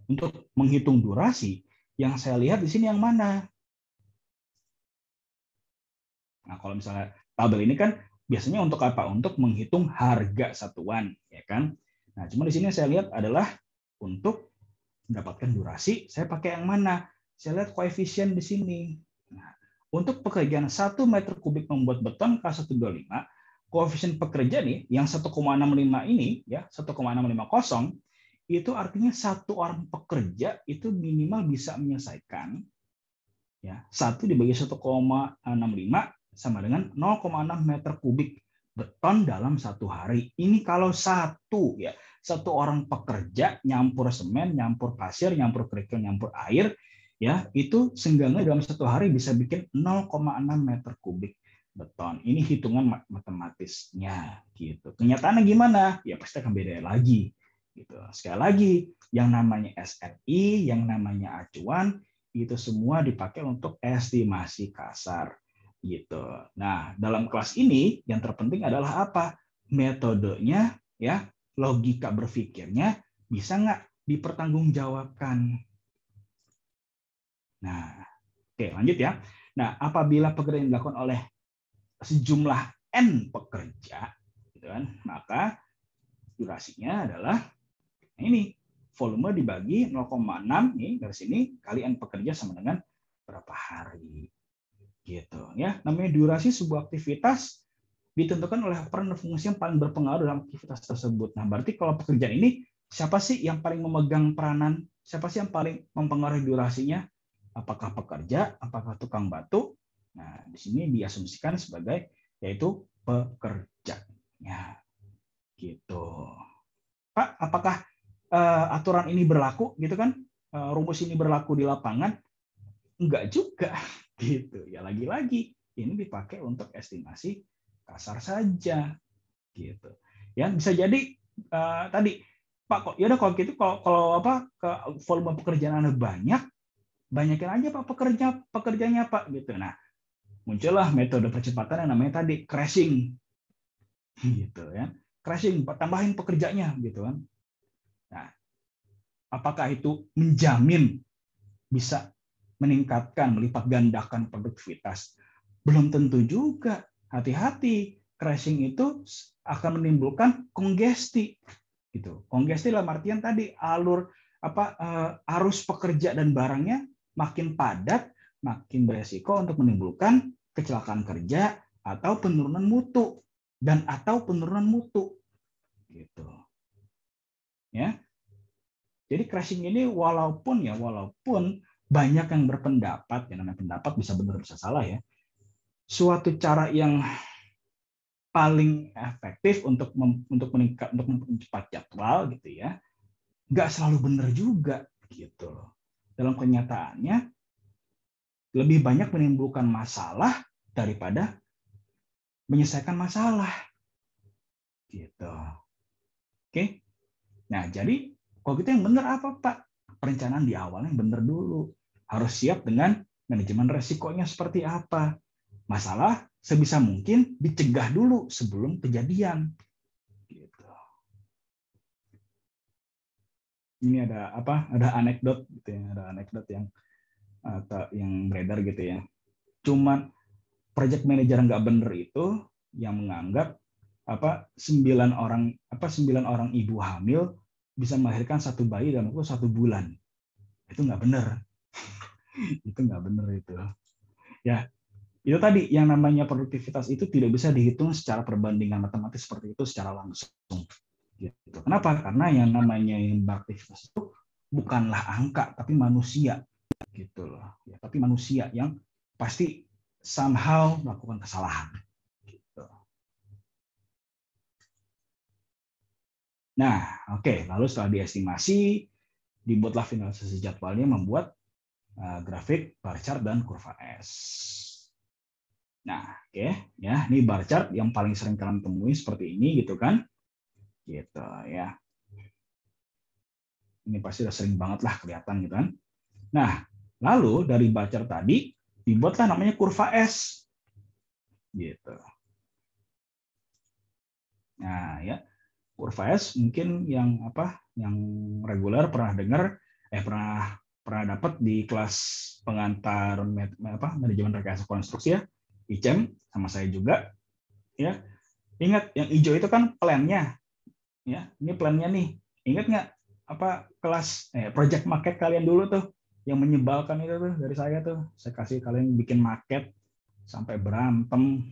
untuk menghitung durasi, yang saya lihat di sini yang mana? Nah, kalau misalnya tabel ini kan biasanya untuk apa? Untuk menghitung harga satuan, ya kan? Nah, cuma di sini saya lihat adalah untuk mendapatkan durasi, saya pakai yang mana? Saya lihat koefisien di sini. Nah, untuk pekerjaan 1 meter kubik membuat beton K125, koefisien pekerja nih yang 1,65 ini ya 1,650 itu artinya satu orang pekerja itu minimal bisa menyelesaikan ya satu dibagi 1,65 sama dengan 0,6 meter kubik beton dalam satu hari. Ini kalau satu ya satu orang pekerja nyampur semen, nyampur pasir, nyampur kerikil, nyampur air ya itu senggangnya dalam satu hari bisa bikin 0,6 meter kubik beton. Ini hitungan matematisnya gitu. Kenyataannya gimana? Ya pasti akan beda lagi gitu. Sekali lagi, yang namanya SRI, yang namanya acuan itu semua dipakai untuk estimasi kasar gitu. Nah, dalam kelas ini yang terpenting adalah apa? Metodenya ya, logika berpikirnya bisa nggak dipertanggungjawabkan. Nah, oke lanjut ya. Nah, apabila pekerjaan dilakukan oleh sejumlah n pekerja, gitu kan, maka durasinya adalah ini volume dibagi 0,6 nih dari sini kali n pekerja sama dengan berapa hari gitu ya namanya durasi sebuah aktivitas ditentukan oleh peran fungsi yang paling berpengaruh dalam aktivitas tersebut nah berarti kalau pekerjaan ini siapa sih yang paling memegang peranan siapa sih yang paling mempengaruhi durasinya apakah pekerja apakah tukang batu di sini diasumsikan sebagai yaitu pekerja. Ya, gitu. Pak, apakah uh, aturan ini berlaku gitu kan? Uh, rumus ini berlaku di lapangan? Enggak juga, gitu. Ya lagi-lagi ini dipakai untuk estimasi kasar saja, gitu. Ya bisa jadi uh, tadi Pak, kok, ya udah kalau gitu kalau, kalau apa ke volume pekerjaan Anda banyak, banyakin aja Pak pekerja pekerjanya Pak gitu. Nah, muncullah metode percepatan yang namanya tadi crashing gitu ya crashing tambahin pekerjanya gitu kan nah apakah itu menjamin bisa meningkatkan melipat gandakan produktivitas belum tentu juga hati-hati crashing itu akan menimbulkan kongesti gitu kongesti lah artian tadi alur apa eh, arus pekerja dan barangnya makin padat makin beresiko untuk menimbulkan kecelakaan kerja atau penurunan mutu dan atau penurunan mutu gitu ya jadi crashing ini walaupun ya walaupun banyak yang berpendapat ya namanya pendapat bisa benar bisa salah ya suatu cara yang paling efektif untuk mem, untuk meningkat untuk mempercepat jadwal gitu ya nggak selalu benar juga gitu dalam kenyataannya lebih banyak menimbulkan masalah daripada menyelesaikan masalah. Gitu. Oke. Nah, jadi kalau kita gitu yang benar apa, Pak? Perencanaan di awal yang benar dulu. Harus siap dengan manajemen resikonya seperti apa. Masalah sebisa mungkin dicegah dulu sebelum kejadian. Gitu. Ini ada apa? Ada anekdot gitu ya, ada anekdot yang atau yang beredar gitu ya. Cuman project manager nggak bener itu yang menganggap apa sembilan orang apa sembilan orang ibu hamil bisa melahirkan satu bayi dalam waktu satu bulan itu nggak bener itu nggak bener itu ya itu tadi yang namanya produktivitas itu tidak bisa dihitung secara perbandingan matematis seperti itu secara langsung gitu kenapa karena yang namanya yang beraktivitas itu bukanlah angka tapi manusia gitu loh. Ya, tapi manusia yang pasti somehow melakukan kesalahan. Gitu. Nah, oke, okay. lalu setelah diestimasi, dibuatlah finalisasi jadwalnya membuat uh, grafik bar chart dan kurva S. Nah, oke, okay, ya, ini bar chart yang paling sering kalian temui seperti ini, gitu kan? Gitu, ya. Ini pasti udah sering banget lah kelihatan, gitu kan? Nah, Lalu dari bacer tadi dibuatlah namanya kurva S. Gitu. Nah, ya. Kurva S mungkin yang apa? Yang reguler pernah dengar eh pernah pernah dapat di kelas pengantar apa manajemen rekayasa konstruksi ya ICEM sama saya juga ya ingat yang hijau itu kan plannya ya ini plannya nih ingat nggak apa kelas eh, project market kalian dulu tuh yang menyebalkan itu tuh dari saya tuh saya kasih kalian bikin market sampai berantem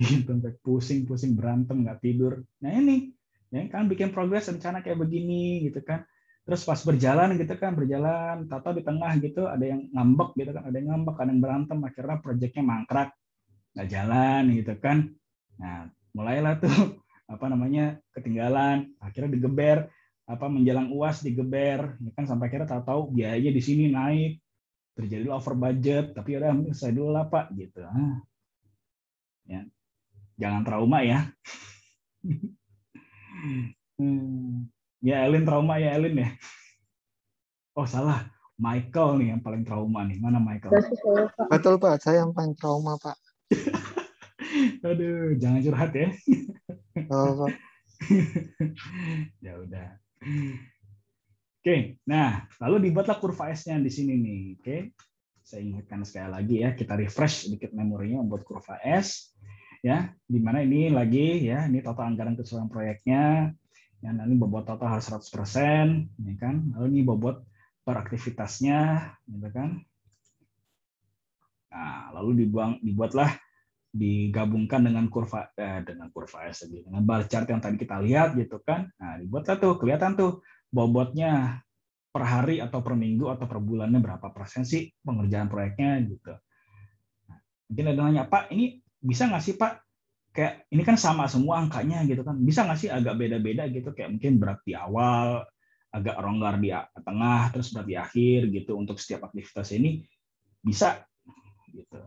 gitu sampai pusing-pusing berantem nggak tidur nah ini ya kan bikin progres rencana kayak begini gitu kan terus pas berjalan gitu kan berjalan tato di tengah gitu ada yang ngambek gitu kan ada yang ngambek ada yang berantem akhirnya proyeknya mangkrak nggak jalan gitu kan nah mulailah tuh apa namanya ketinggalan akhirnya digeber apa menjelang uas digeber ya kan sampai kira-tak tahu biayanya di sini naik terjadi over budget tapi ya udah saya dulu lah pak gitu ah. ya jangan trauma ya hmm. ya Elin trauma ya Elin ya oh salah Michael nih yang paling trauma nih mana Michael ya, betul pak saya yang paling trauma pak aduh jangan curhat ya oh, ya udah Oke, nah lalu dibuatlah kurva S-nya di sini nih. Oke, saya ingatkan sekali lagi ya, kita refresh sedikit memorinya membuat kurva S, ya, di mana ini lagi ya, ini total anggaran keseluruhan proyeknya, ya, nanti bobot total harus 100%, persen, ya kan, lalu ini bobot per aktivitasnya, gitu kan. Nah, lalu dibuang, dibuatlah digabungkan dengan kurva eh, dengan kurva S lagi dengan bar chart yang tadi kita lihat gitu kan nah dibuatlah tuh kelihatan tuh bobotnya per hari atau per minggu atau per bulannya berapa persen sih pengerjaan proyeknya gitu nah, mungkin ada nanya Pak ini bisa nggak sih Pak kayak ini kan sama semua angkanya gitu kan bisa nggak sih agak beda-beda gitu kayak mungkin berat di awal agak ronggar di tengah terus berat di akhir gitu untuk setiap aktivitas ini bisa gitu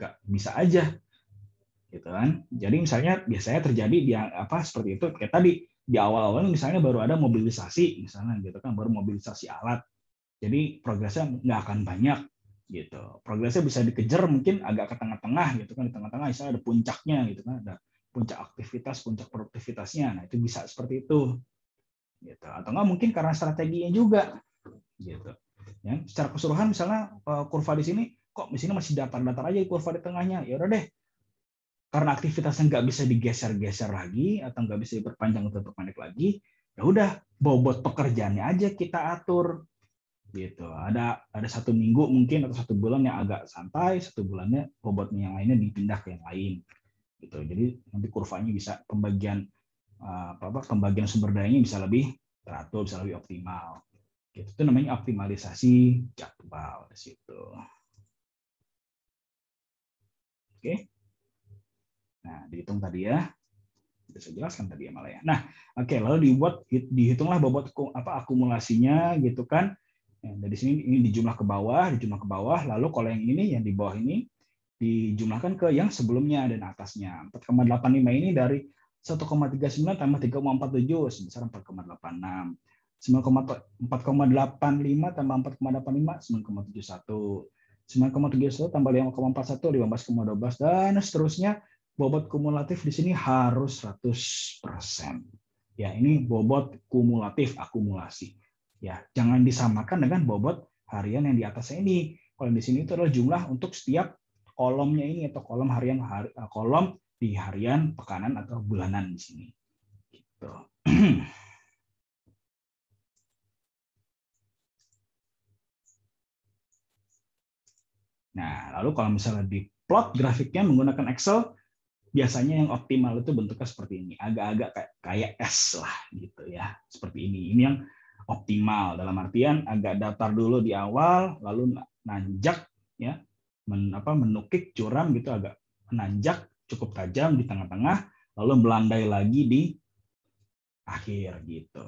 nggak bisa aja gitu kan. Jadi misalnya biasanya terjadi di apa seperti itu kayak tadi di awal-awal misalnya baru ada mobilisasi misalnya gitu kan baru mobilisasi alat. Jadi progresnya nggak akan banyak gitu. Progresnya bisa dikejar mungkin agak ke tengah-tengah gitu kan di tengah-tengah misalnya ada puncaknya gitu kan ada puncak aktivitas, puncak produktivitasnya. Nah, itu bisa seperti itu. Gitu. Atau enggak mungkin karena strateginya juga. Gitu. Ya, secara keseluruhan misalnya eh, kurva di sini kok di sini masih datar-datar aja kurva di tengahnya. Ya udah deh, karena aktivitasnya nggak bisa digeser-geser lagi atau nggak bisa diperpanjang atau diperpendek lagi, ya udah bobot pekerjaannya aja kita atur gitu. Ada ada satu minggu mungkin atau satu bulan yang agak santai, satu bulannya bobotnya yang lainnya dipindah ke yang lain gitu. Jadi nanti kurvanya bisa pembagian eh, apa, apa pembagian sumber dayanya bisa lebih teratur, bisa lebih optimal. Gitu. Itu namanya optimalisasi jadwal di situ. Oke. Okay. Nah, dihitung tadi ya. Sudah saya jelaskan tadi ya malah ya. Nah, oke, okay, lalu dibuat dihitunglah bobot apa akumulasinya gitu kan. Nah, dari sini ini dijumlah ke bawah, dijumlah ke bawah, lalu kalau yang ini yang di bawah ini dijumlahkan ke yang sebelumnya dan atasnya. 4,85 ini dari 1,39 tambah 3,47 sebesar 4,86. 4,85 tambah 4,85 9,71. satu tambah 5,41 15,12 dan seterusnya bobot kumulatif di sini harus 100%. Ya, ini bobot kumulatif akumulasi. Ya, jangan disamakan dengan bobot harian yang di atas ini. Kalau di sini itu adalah jumlah untuk setiap kolomnya ini atau kolom harian eh, kolom di harian, pekanan atau bulanan di sini. Gitu. Nah, lalu kalau misalnya di plot grafiknya menggunakan Excel, biasanya yang optimal itu bentuknya seperti ini, agak-agak kayak, kayak S lah gitu ya, seperti ini. Ini yang optimal dalam artian agak datar dulu di awal, lalu nanjak ya, men, apa menukik curam gitu agak nanjak cukup tajam di tengah-tengah, lalu melandai lagi di akhir gitu.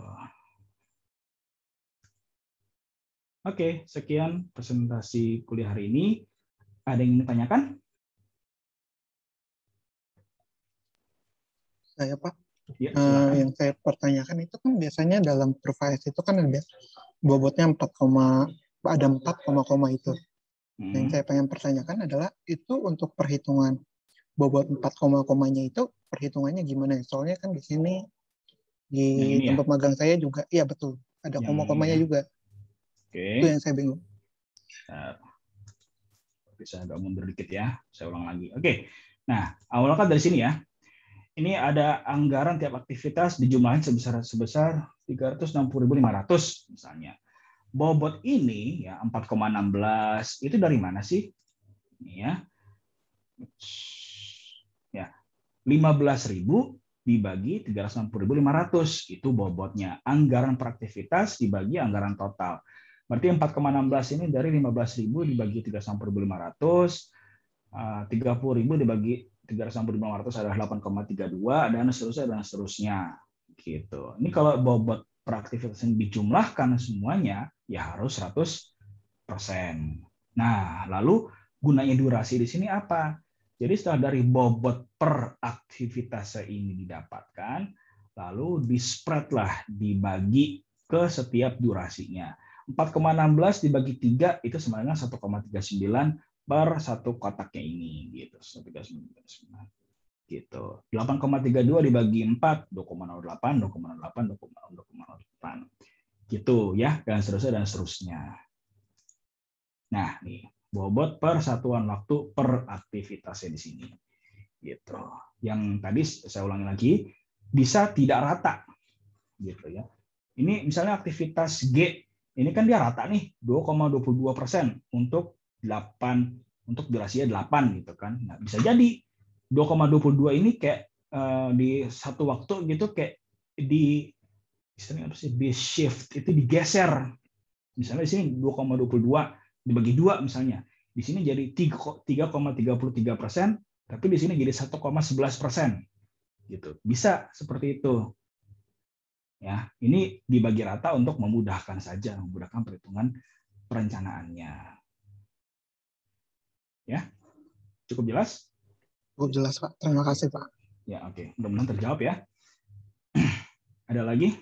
Oke, sekian presentasi kuliah hari ini.
Ada yang ingin ditanyakan?
saya Pak. Ya, uh, eh, yang saya pertanyakan itu kan biasanya dalam provides itu kan ada bobotnya 4, ada 4 koma itu. Hmm. Yang saya pengen pertanyakan adalah itu untuk perhitungan bobot 4 koma komanya itu perhitungannya gimana? Ya? Soalnya kan di sini di ini ya? tempat magang saya juga, iya betul, ada yang... koma komanya ya. juga. Okay. Itu yang saya bingung. bisa agak mundur dikit ya, saya ulang lagi. Oke, okay. nah awalnya kan dari sini ya, ini ada anggaran tiap aktivitas dijumlahin sebesar sebesar 360.500 misalnya. Bobot ini ya 4,16 itu dari mana sih? Ini ya. Ya. 15.000 dibagi 360.500 itu bobotnya. Anggaran per aktivitas dibagi anggaran total. Berarti 4,16 ini dari 15.000 dibagi 360.500 30.000 eh, dibagi Tiga ratus adalah 8,32 dan seterusnya dan seterusnya gitu. Ini hmm. kalau bobot aktivitas yang dijumlahkan semuanya ya harus 100%. Nah, lalu gunanya durasi di sini apa? Jadi setelah dari bobot per aktivitas ini didapatkan, lalu di lah dibagi ke setiap durasinya. 4,16 dibagi 3 itu sebenarnya 1,39 per satu kotaknya ini gitu 139 gitu 8,32 dibagi 4 2,08 2,08 2,08 gitu ya dan seterusnya dan seterusnya nah nih bobot per satuan waktu per aktivitasnya di sini gitu yang tadi saya ulangi lagi bisa tidak rata gitu ya ini misalnya aktivitas G ini kan dia rata nih 2,22 persen untuk 8 untuk durasinya 8 gitu kan. Nah, bisa jadi 2,22 ini kayak uh, di satu waktu gitu kayak di istilahnya apa sih? di shift itu digeser. Misalnya di sini 2,22 dibagi dua misalnya. Di sini jadi 3,33 persen, tapi di sini jadi 1,11 persen. Gitu. Bisa seperti itu. Ya, ini dibagi rata untuk memudahkan saja, memudahkan perhitungan perencanaannya. Ya, cukup jelas? Cukup jelas Pak. Terima kasih Pak. Ya oke, okay. mudah-mudahan terjawab ya. Ada lagi?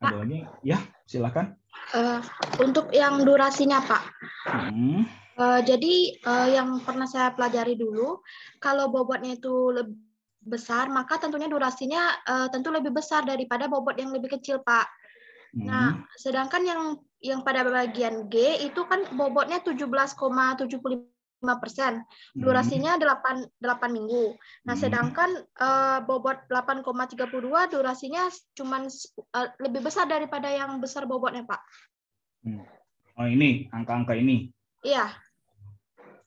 Ada lagi? Ya, silakan. Uh, untuk yang durasinya Pak. Hmm. Uh, jadi uh, yang pernah saya pelajari dulu, kalau bobotnya itu lebih besar, maka tentunya durasinya uh, tentu lebih besar daripada bobot yang lebih kecil, Pak. Nah, hmm. Nah, sedangkan yang yang pada bagian G itu kan bobotnya 17,75 persen, durasinya hmm. delapan 8, 8 minggu. Nah, hmm. sedangkan uh, bobot 8,32 durasinya cuman uh, lebih besar daripada yang besar bobotnya, Pak. Hmm. Oh, ini angka-angka ini. Iya.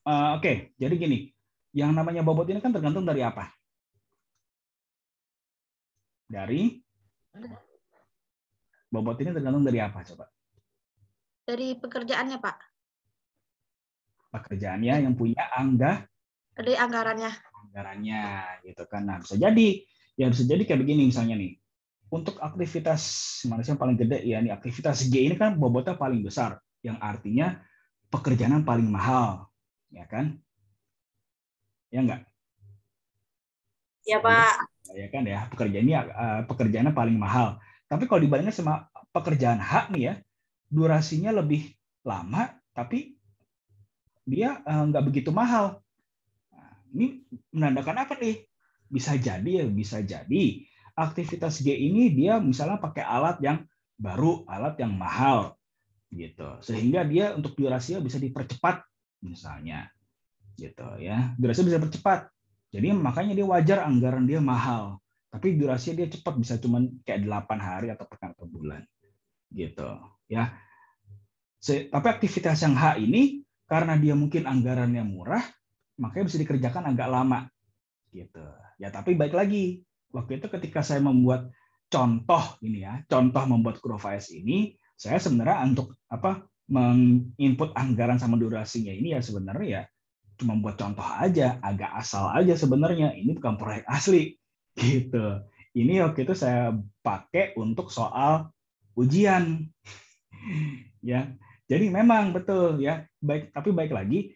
Uh, Oke, okay. jadi gini, yang namanya bobot ini kan tergantung dari apa? Dari Bobot ini tergantung dari apa coba? Dari pekerjaannya, Pak. Pekerjaannya yang punya angga. Dari anggarannya. Anggarannya, gitu kan. Nah, bisa jadi. yang bisa jadi kayak begini misalnya nih. Untuk aktivitas manusia yang paling gede, ya nih aktivitas G ini kan bobotnya paling besar. Yang artinya pekerjaan yang paling mahal. Ya kan? Ya enggak? Ya, Pak. Ya kan ya, pekerjaannya eh, pekerjaannya paling mahal. Tapi kalau dibandingkan sama pekerjaan hak nih ya, durasinya lebih lama, tapi dia eh, nggak begitu mahal. Nah, ini menandakan apa nih? Bisa jadi ya, bisa jadi aktivitas G ini dia misalnya pakai alat yang baru, alat yang mahal, gitu. Sehingga dia untuk durasinya bisa dipercepat, misalnya, gitu ya. Durasinya bisa dipercepat. Jadi makanya dia wajar anggaran dia mahal. Tapi durasinya dia cepat bisa cuman kayak 8 hari atau pekan atau bulan. Gitu, ya. Tapi aktivitas yang H ini karena dia mungkin anggarannya murah, makanya bisa dikerjakan agak lama. Gitu. Ya, tapi baik lagi. Waktu itu ketika saya membuat contoh ini ya, contoh membuat crowfies ini, saya sebenarnya untuk apa menginput anggaran sama durasinya ini ya sebenarnya ya cuma buat contoh aja, agak asal aja sebenarnya. Ini bukan proyek asli gitu. Ini waktu itu saya pakai untuk soal ujian. ya. Jadi memang betul ya, baik tapi baik lagi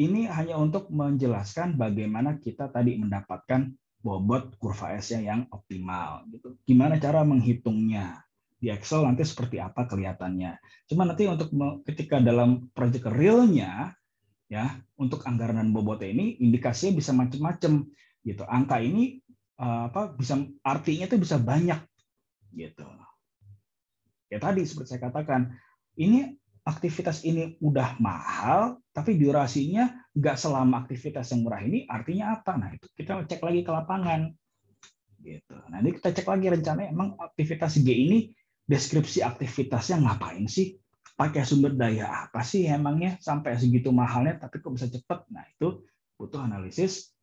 ini hanya untuk menjelaskan bagaimana kita tadi mendapatkan bobot kurva S-nya yang optimal gitu. Gimana cara menghitungnya? Di Excel nanti seperti apa kelihatannya. Cuma nanti untuk ketika dalam project realnya ya, untuk anggaran dan bobot ini indikasinya bisa macam-macam gitu. Angka ini Eh, apa bisa artinya itu bisa banyak gitu. Ya tadi seperti saya katakan, ini aktivitas ini udah mahal, tapi durasinya nggak selama aktivitas yang murah ini, artinya apa? Nah itu kita cek lagi ke lapangan. Gitu. Nanti kita cek lagi rencana emang aktivitas G ini deskripsi aktivitasnya ngapain sih? Pakai sumber daya apa sih emangnya sampai segitu mahalnya tapi kok bisa cepet Nah itu butuh analisis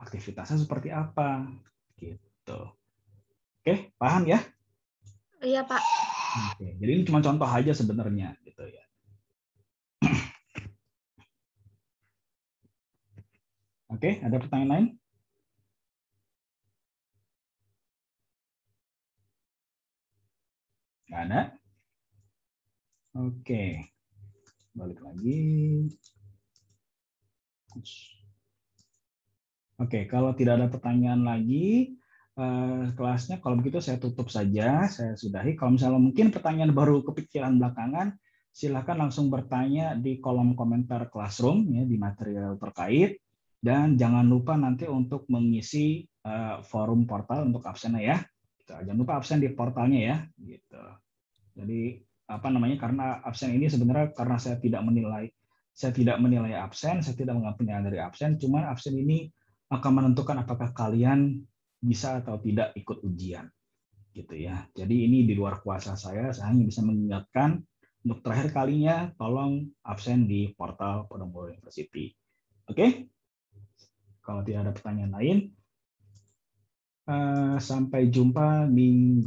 aktivitasnya seperti apa Gitu. Oke, paham ya? Iya, Pak. Oke, jadi ini cuma contoh aja sebenarnya gitu ya. Oke, ada pertanyaan lain?
Gak ada? Oke, balik lagi.
Oke, kalau tidak ada pertanyaan lagi, uh, kelasnya kalau begitu saya tutup saja, saya sudahi. Kalau misalnya mungkin pertanyaan baru kepikiran belakangan, silahkan langsung bertanya di kolom komentar Classroom ya, di material terkait. Dan jangan lupa nanti untuk mengisi uh, forum portal untuk absennya ya. Jangan lupa absen di portalnya ya. Gitu. Jadi apa namanya karena absen ini sebenarnya karena saya tidak menilai saya tidak menilai absen, saya tidak mengambil dari absen, cuman absen ini akan menentukan apakah kalian bisa atau tidak ikut ujian. Gitu ya. Jadi ini di luar kuasa saya, saya hanya bisa mengingatkan untuk terakhir kalinya tolong absen di portal Podomoro University. Oke? Okay? Kalau tidak ada pertanyaan lain, eh, sampai jumpa minggu